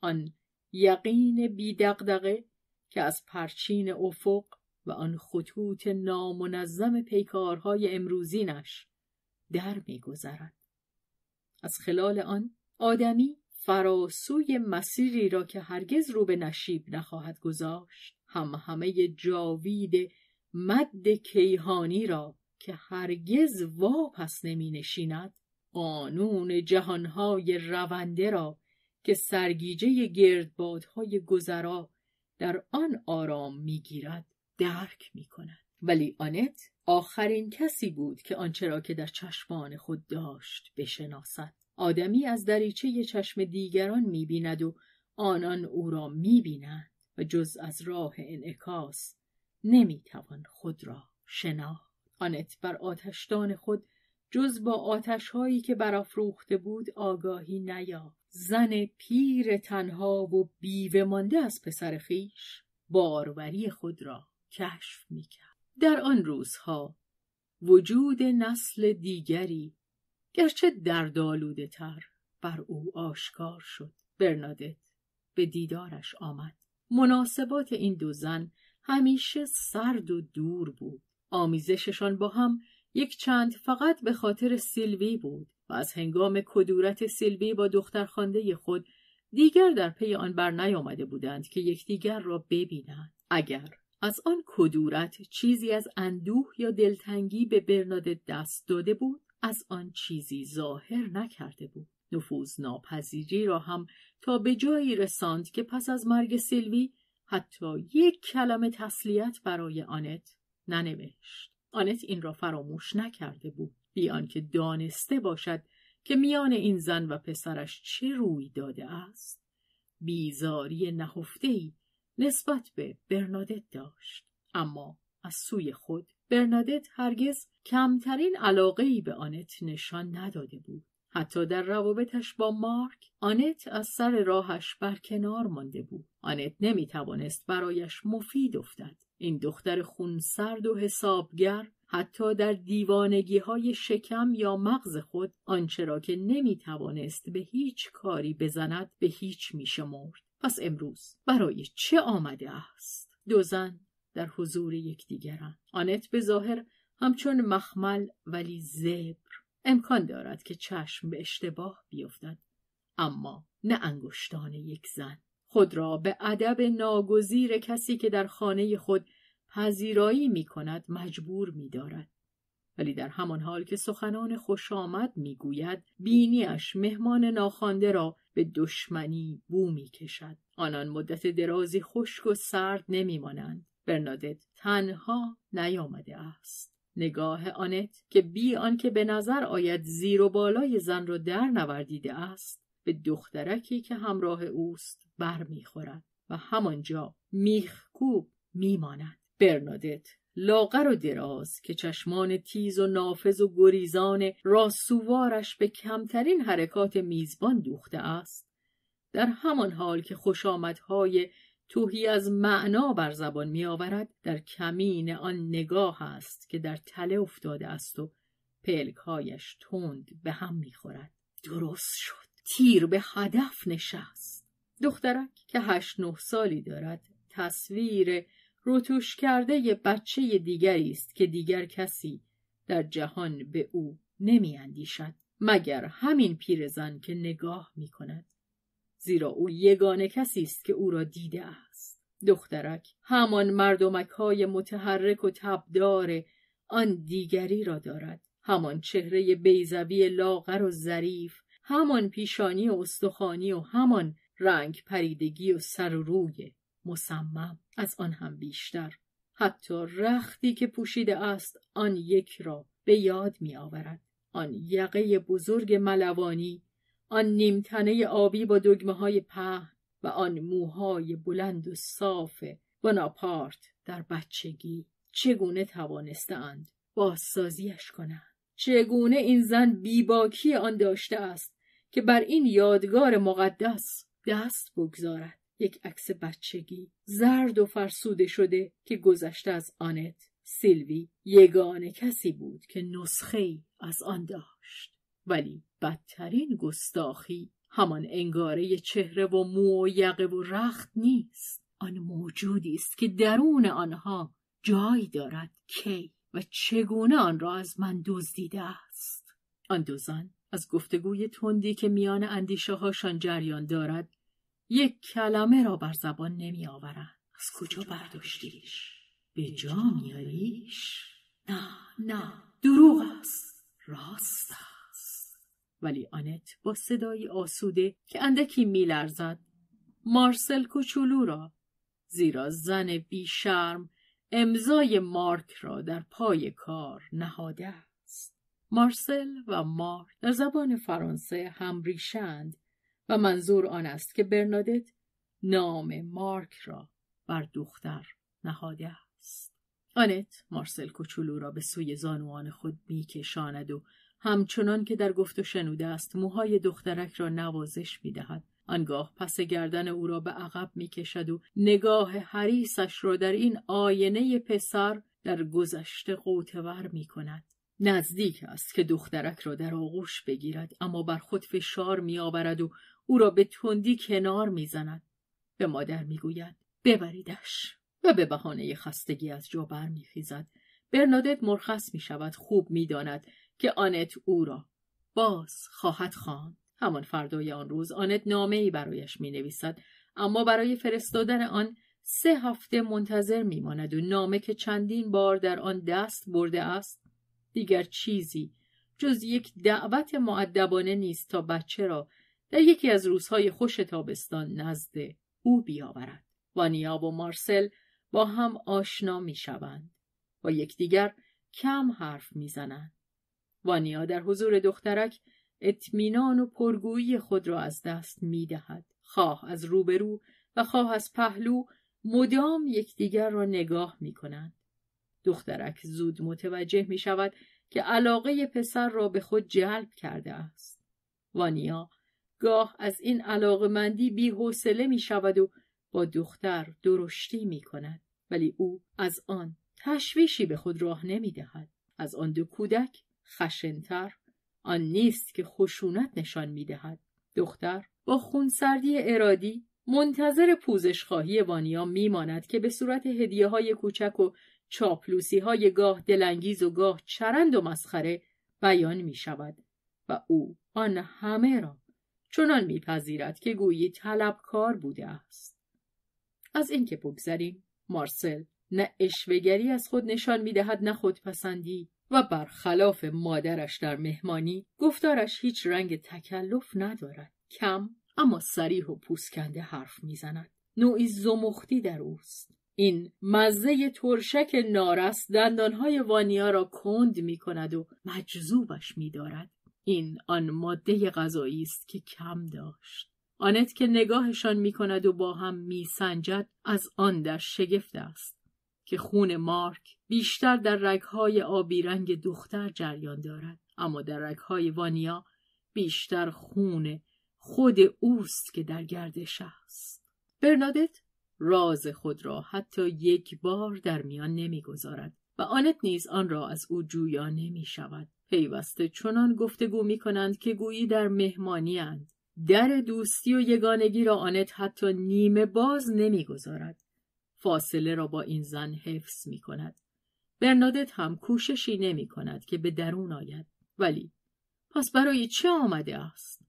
آن یقین بی دقدقه که از پرچین افق و آن خطوط نامنظم پیکارهای امروزینش در می گذرد. از خلال آن آدمی فراسوی مسیری را که هرگز رو به نشیب نخواهد گذاشت هم همه جاوید مد کیهانی را که هرگز واپس نمی نشیند قانون جهانهای رونده را که سرگیجه گردبادهای گذرا در آن آرام میگیرد درک می کند. ولی آنت آخرین کسی بود که آنچه را که در چشمان خود داشت بشناسد آدمی از دریچه چشم دیگران میبیند و آنان او را میبیند و جز از راه انعکاس نمیتوان خود را شنا. آنت بر آتشدان خود جز با آتشهایی که برافروخته بود آگاهی نیا زن پیر تنها و بیوه مانده از پسر خیش باروری خود را کشف میکرد در آن روزها وجود نسل دیگری گرچه دردالوده تر بر او آشکار شد برنادت به دیدارش آمد مناسبات این دو زن همیشه سرد و دور بود آمیزششان با هم یک چند فقط به خاطر سیلوی بود و از هنگام کدورت سیلوی با دختر خانده خود دیگر در پی آن بر نیامده بودند که یکدیگر را ببینند اگر از آن کدورت چیزی از اندوه یا دلتنگی به برناد دست داده بود از آن چیزی ظاهر نکرده بود نفوز ناپذیری را هم تا به جایی رساند که پس از مرگ سیلوی حتی یک کلمه تسلیت برای آنت ننوشت آنت این را فراموش نکرده بود بیان که دانسته باشد که میان این زن و پسرش چه روی داده است بیزاری نهفته ای نسبت به برنادت داشت اما از سوی خود برنادت هرگز کمترین علاقه ای به آنت نشان نداده بود حتی در روابطش با مارک آنت از سر راهش بر کنار مانده بود آنت نمی توانست برایش مفید افتد این دختر خونسرد و حسابگر حتی در دیوانگی های شکم یا مغز خود آنچه را که نمی توانست به هیچ کاری بزند به هیچ می شمرد. پس امروز برای چه آمده است دو زن در حضور یکدیگرند آنت به ظاهر همچون مخمل ولی زبر امکان دارد که چشم به اشتباه بیفتد اما نه انگشتان یک زن خود را به ادب ناگزیر کسی که در خانه خود پذیرایی می کند مجبور میدارد ولی در همان حال که سخنان خوش آمد میگوید بینیش مهمان ناخوانده را به دشمنی بو کشد. آنان مدت درازی خشک و سرد نمیمانند برنادت تنها نیامده است نگاه آنت که بی آنکه به نظر آید زیر و بالای زن را در نوردیده است به دخترکی که همراه اوست بر برمیخورد و همانجا میخکوب میماند برنادت لاغر و دراز که چشمان تیز و نافذ و گریزان راسووارش به کمترین حرکات میزبان دوخته است در همان حال که خوشامدهای توهی از معنا بر زبان میآورد در کمین آن نگاه است که در تله افتاده است و پلکهایش تند به هم میخورد درست شد تیر به هدف نشست دخترک که هشت نه سالی دارد تصویر روتوش کرده بچه دیگری است که دیگر کسی در جهان به او نمی اندیشد مگر همین پیرزن که نگاه می کند زیرا او یگانه کسی است که او را دیده است دخترک همان مردمک های متحرک و تبدار آن دیگری را دارد همان چهره بیزبی لاغر و ظریف همان پیشانی و استخانی و همان رنگ پریدگی و سر و روی مسمم از آن هم بیشتر حتی رختی که پوشیده است آن یک را به یاد می آورد. آن یقه بزرگ ملوانی آن نیمتنه آبی با دگمه های په و آن موهای بلند و صاف بناپارت در بچگی چگونه توانستند بازسازیش کنند چگونه این زن بیباکی آن داشته است که بر این یادگار مقدس دست بگذارد یک عکس بچگی زرد و فرسوده شده که گذشته از آنت سیلوی یگانه کسی بود که نسخه از آن داشت ولی بدترین گستاخی همان انگاره چهره و مو و یقه و رخت نیست آن موجودی است که درون آنها جای دارد کی و چگونه آن را از من دزدیده است آن دوزان از گفتگوی تندی که میان اندیشه هاشان جریان دارد یک کلمه را بر زبان نمی از کجا برداشتیش؟ به جا میاریش؟ نه نه دروغ است راست است ولی آنت با صدایی آسوده که اندکی میلرزد مارسل کوچولو را زیرا زن شرم امضای مارک را در پای کار نهاده است مارسل و مارک در زبان فرانسه هم ریشند و منظور آن است که برنادت نام مارک را بر دختر نهاده است آنت مارسل کوچولو را به سوی زانوان خود میکشاند و همچنان که در گفت و شنوده است موهای دخترک را نوازش میدهد آنگاه پس گردن او را به عقب میکشد و نگاه حریسش را در این آینه پسر در گذشته قوتور می کند. نزدیک است که دخترک را در آغوش بگیرد اما بر خود فشار می آورد و او را به تندی کنار میزنند به مادر میگویند ببریدش و به بهانه خستگی از جا برمیخیزد برنادت مرخص می شود خوب میداند که آنت او را باز خواهد خواند همان فردای آن روز آنت نامه ای برایش می نویسد اما برای فرستادن آن سه هفته منتظر می ماند و نامه که چندین بار در آن دست برده است دیگر چیزی جز یک دعوت معدبانه نیست تا بچه را در یکی از روزهای خوش تابستان نزد او بیاورد. وانیا و مارسل با هم آشنا می با یکدیگر کم حرف میزنند. وانیا در حضور دخترک اطمینان و پرگویی خود را از دست می دهد. خواه از روبرو و خواه از پهلو مدام یکدیگر را نگاه می کنند. دخترک زود متوجه می شود که علاقه پسر را به خود جلب کرده است. وانیا گاه از این مندی بی حوصله می شود و با دختر درشتی می کند ولی او از آن تشویشی به خود راه نمی دهد. از آن دو کودک خشنتر آن نیست که خشونت نشان می دهد. دختر با خونسردی ارادی منتظر پوزش خواهی وانیا می ماند که به صورت هدیه های کوچک و چاپلوسی های گاه دلانگیز و گاه چرند و مسخره بیان می شود و او آن همه را چنان میپذیرد که گویی طلبکار بوده است از اینکه بگذریم مارسل نه اشوگری از خود نشان میدهد نه خودپسندی و برخلاف مادرش در مهمانی گفتارش هیچ رنگ تکلف ندارد کم اما سریح و پوسکنده حرف میزند نوعی زمختی در اوست این مزه ترشک نارس دندانهای وانیا را کند می کند و مجذوبش می دارد. این آن ماده غذایی است که کم داشت آنت که نگاهشان می کند و با هم می سنجد از آن در شگفت است که خون مارک بیشتر در رگهای آبی رنگ دختر جریان دارد اما در رگهای وانیا بیشتر خون خود اوست که در گردش است برنادت راز خود را حتی یک بار در میان نمیگذارد و آنت نیز آن را از او جویا نمی شود پیوسته چنان گفتگو می کنند که گویی در مهمانی اند. در دوستی و یگانگی را آنت حتی نیمه باز نمیگذارد. فاصله را با این زن حفظ می کند. برنادت هم کوششی نمی کند که به درون آید. ولی پس برای چه آمده است؟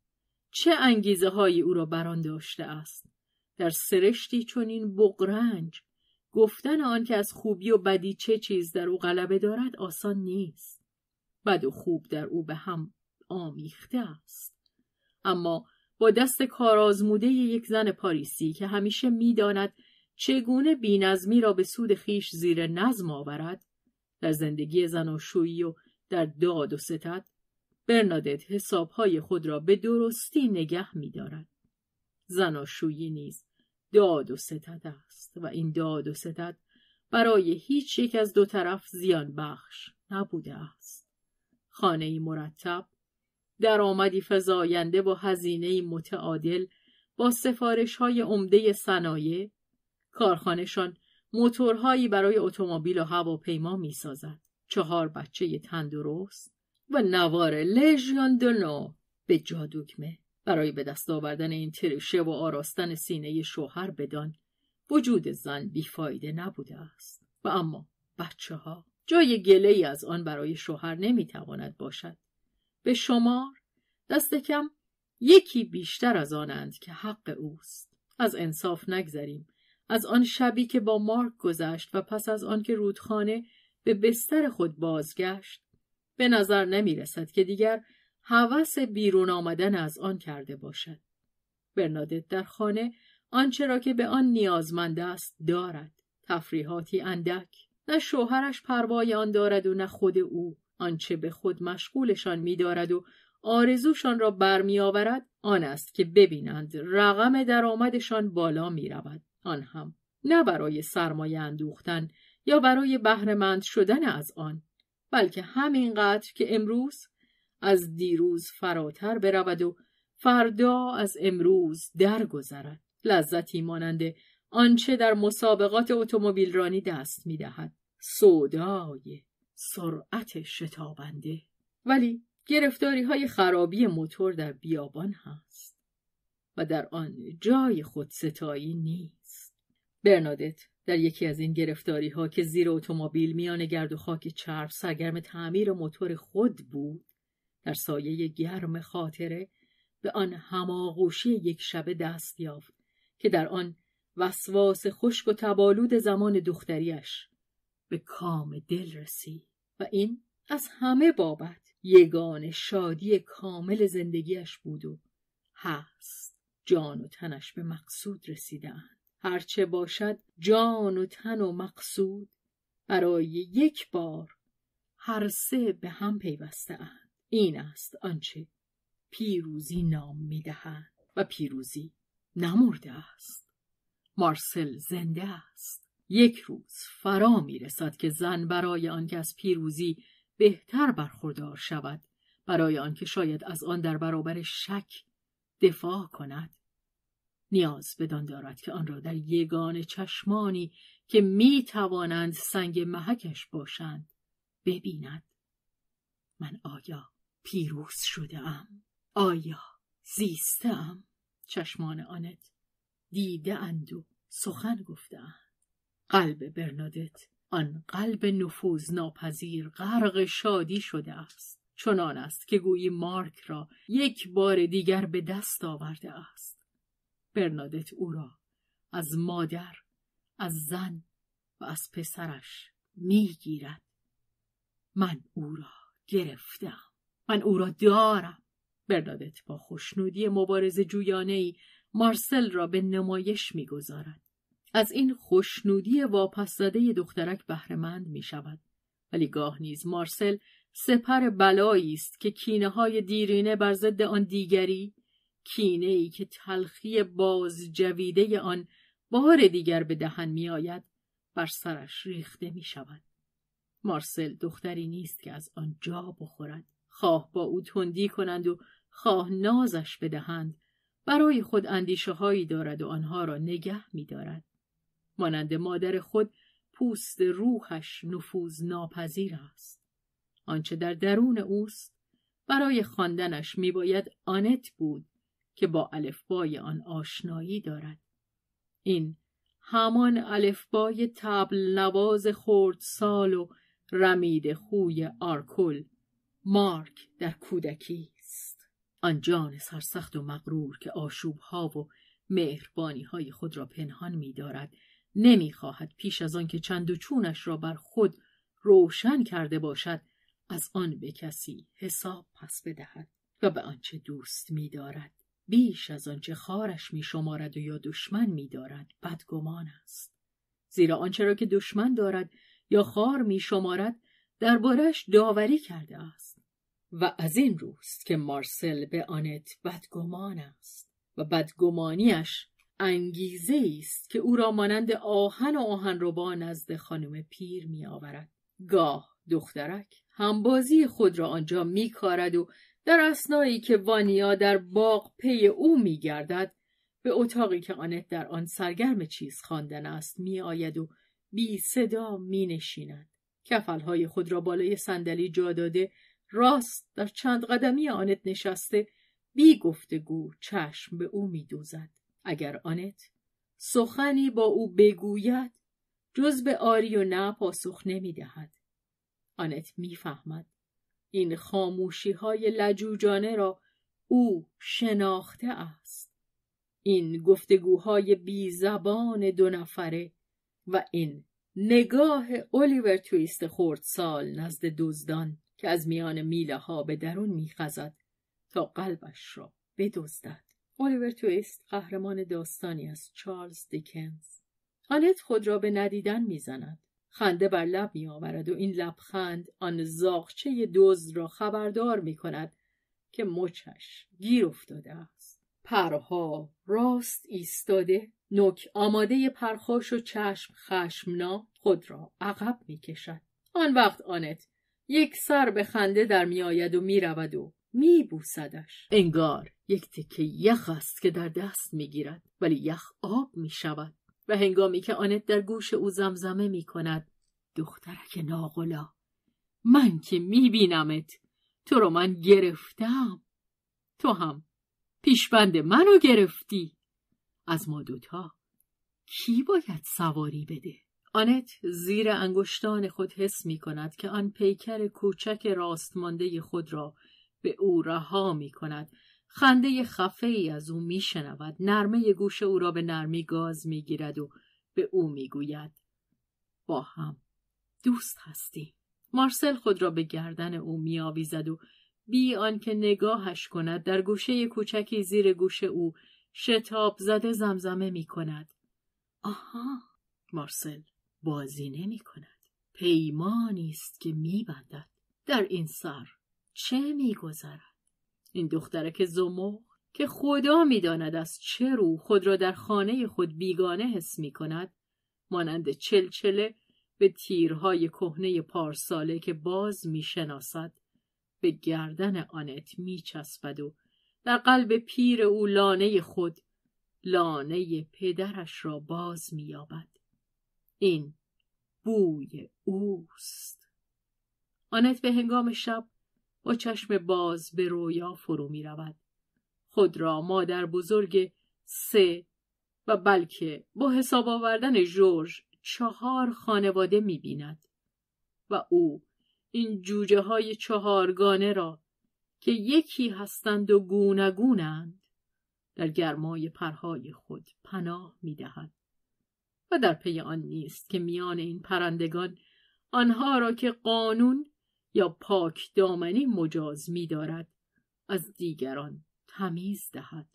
چه انگیزه هایی او را بران داشته است؟ در سرشتی این بقرنج گفتن آن که از خوبی و بدی چه چیز در او غلبه دارد آسان نیست. بد و خوب در او به هم آمیخته است اما با دست کارآزموده یک زن پاریسی که همیشه میداند چگونه بینظمی را به سود خیش زیر نظم آورد در زندگی زناشویی و, و در داد و ستد برنادت حسابهای خود را به درستی نگه میدارد زناشویی نیز داد و ستد است و این داد و ستد برای هیچ یک از دو طرف زیان بخش نبوده است خانه‌ی مرتب، درآمدی فزاینده با هزینه متعادل با سفارش های عمده صنایع کارخانهشان موتورهایی برای اتومبیل و هواپیما میسازد چهار بچه تندرست و نوار لژیون دنو به جادوگمه برای به دست آوردن این ترشه و آراستن سینه شوهر بدان وجود زن بیفایده نبوده است و اما بچه ها جای گله ای از آن برای شوهر نمیتواند باشد به شمار دست کم یکی بیشتر از آنند که حق اوست از انصاف نگذریم از آن شبی که با مارک گذشت و پس از آن که رودخانه به بستر خود بازگشت به نظر نمی رسد که دیگر هوس بیرون آمدن از آن کرده باشد برنادت در خانه آنچه را که به آن نیازمند است دارد تفریحاتی اندک نه شوهرش پروای آن دارد و نه خود او آنچه به خود مشغولشان میدارد و آرزوشان را برمیآورد آن است که ببینند رقم درآمدشان بالا می رود. آن هم نه برای سرمایه اندوختن یا برای بهرهمند شدن از آن بلکه همینقدر که امروز از دیروز فراتر برود و فردا از امروز درگذرد لذتی مانند آنچه در مسابقات اتومبیل رانی دست می سودای سرعت شتابنده ولی گرفتاری های خرابی موتور در بیابان هست و در آن جای خود ستایی نیست برنادت در یکی از این گرفتاری ها که زیر اتومبیل میان گرد و خاک چرب سرگرم تعمیر موتور خود بود در سایه گرم خاطره به آن هماغوشی یک شبه دست یافت که در آن وسواس خشک و تبالود زمان دختریش به کام دل رسید و این از همه بابت یگان شادی کامل زندگیش بود و هست جان و تنش به مقصود رسیدن هرچه باشد جان و تن و مقصود برای یک بار هر سه به هم پیوسته اند این است آنچه پیروزی نام میدهند و پیروزی نمورده است مارسل زنده است یک روز فرا می رسد که زن برای آنکه از پیروزی بهتر برخوردار شود برای آنکه شاید از آن در برابر شک دفاع کند نیاز بدان دارد که آن را در یگان چشمانی که می توانند سنگ محکش باشند ببیند من آیا پیروز شده ام؟ آیا زیستم؟ چشمان آنت دیده اند و سخن گفته قلب برنادت آن قلب نفوذ ناپذیر غرق شادی شده است چنان است که گویی مارک را یک بار دیگر به دست آورده است برنادت او را از مادر از زن و از پسرش میگیرد من او را گرفتم من او را دارم برنادت با خوشنودی مبارز جویانه مارسل را به نمایش میگذارد از این خوشنودی واپس زده دخترک بهرهمند می شود. ولی گاه نیز مارسل سپر بلایی است که کینه های دیرینه بر ضد آن دیگری کینه ای که تلخی باز جویده آن بار دیگر به دهن می آید بر سرش ریخته می شود. مارسل دختری نیست که از آن جا بخورد. خواه با او تندی کنند و خواه نازش بدهند. برای خود اندیشه هایی دارد و آنها را نگه می دارد. مانند مادر خود پوست روحش نفوذ ناپذیر است آنچه در درون اوست برای خواندنش میباید آنت بود که با الفبای آن آشنایی دارد این همان الفبای تبل نواز سال و رمید خوی آرکل مارک در کودکی است آن جان سرسخت و مغرور که آشوبها و مهربانی های خود را پنهان می دارد نمیخواهد پیش از آنکه چند و چونش را بر خود روشن کرده باشد از آن به کسی حساب پس بدهد و به آنچه دوست میدارد بیش از آنچه خارش میشمارد و یا دشمن میدارد بدگمان است زیرا آنچه را که دشمن دارد یا خار میشمارد دربارهاش داوری کرده است و از این روست که مارسل به آنت بدگمان است و بدگمانیش انگیزه است که او را مانند آهن و آهن با نزد خانم پیر می آورد. گاه دخترک همبازی خود را آنجا می کارد و در اسنایی که وانیا در باغ پی او می گردد به اتاقی که آنت در آن سرگرم چیز خواندن است می آید و بی صدا می نشیند. کفلهای خود را بالای صندلی جا داده راست در چند قدمی آنت نشسته بی گفتگو چشم به او می دوزد. اگر آنت سخنی با او بگوید جز به آری و نه پاسخ نمیدهد آنت میفهمد این خاموشی های لجوجانه را او شناخته است این گفتگوهای بی زبان دو نفره و این نگاه اولیور تویست سال نزد دزدان که از میان میله ها به درون میخزد تا قلبش را بدزدد الیور تویست قهرمان داستانی از چارلز دیکنز آنت خود را به ندیدن میزند خنده بر لب می آورد و این لبخند آن زاغچه دوز را خبردار می کند که مچش گیر افتاده است پرها راست ایستاده نک آماده پرخاش و چشم خشمنا خود را عقب می کشد آن وقت آنت یک سر به خنده در می آید و می رود و می بوسدش انگار یک تکه یخ است که در دست میگیرد ولی یخ آب می شود و هنگامی که آنت در گوش او زمزمه می کند دخترک ناغلا من که می بینمت تو رو من گرفتم تو هم پیشبند منو گرفتی از ما دوتا کی باید سواری بده؟ آنت زیر انگشتان خود حس می کند که آن پیکر کوچک مانده خود را به او رها می کند خنده خفه ای از او می شنود. نرمه گوش او را به نرمی گاز می گیرد و به او می گوید. با هم دوست هستی؟ مارسل خود را به گردن او می و بی آنکه نگاهش کند در گوشه کوچکی زیر گوش او شتاب زده زمزمه می کند. آها مارسل بازی نمی کند. پیمانی است که می بندد. در این سر چه می گذرد؟ این دخترک زمو که خدا میداند از چه رو خود را در خانه خود بیگانه حس می کند مانند چلچله به تیرهای کهنه پارساله که باز میشناسد به گردن آنت می چسبد و در قلب پیر او لانه خود لانه پدرش را باز می مییابد این بوی اوست آنت به هنگام شب با چشم باز به رویا فرو می رود. خود را مادر بزرگ سه و بلکه با حساب آوردن جورج چهار خانواده می بیند. و او این جوجه های چهارگانه را که یکی هستند و گونگونند در گرمای پرهای خود پناه می دهد. و در پی آن نیست که میان این پرندگان آنها را که قانون یا پاک دامنی مجاز می دارد. از دیگران تمیز دهد.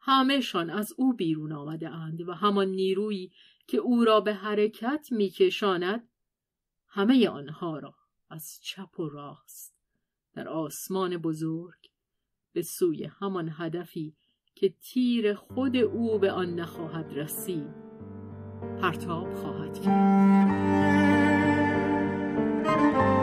همهشان از او بیرون آمده اند و همان نیرویی که او را به حرکت کشاند همه آنها را از چپ و راست در آسمان بزرگ به سوی همان هدفی که تیر خود او به آن نخواهد رسید پرتاب خواهد کرد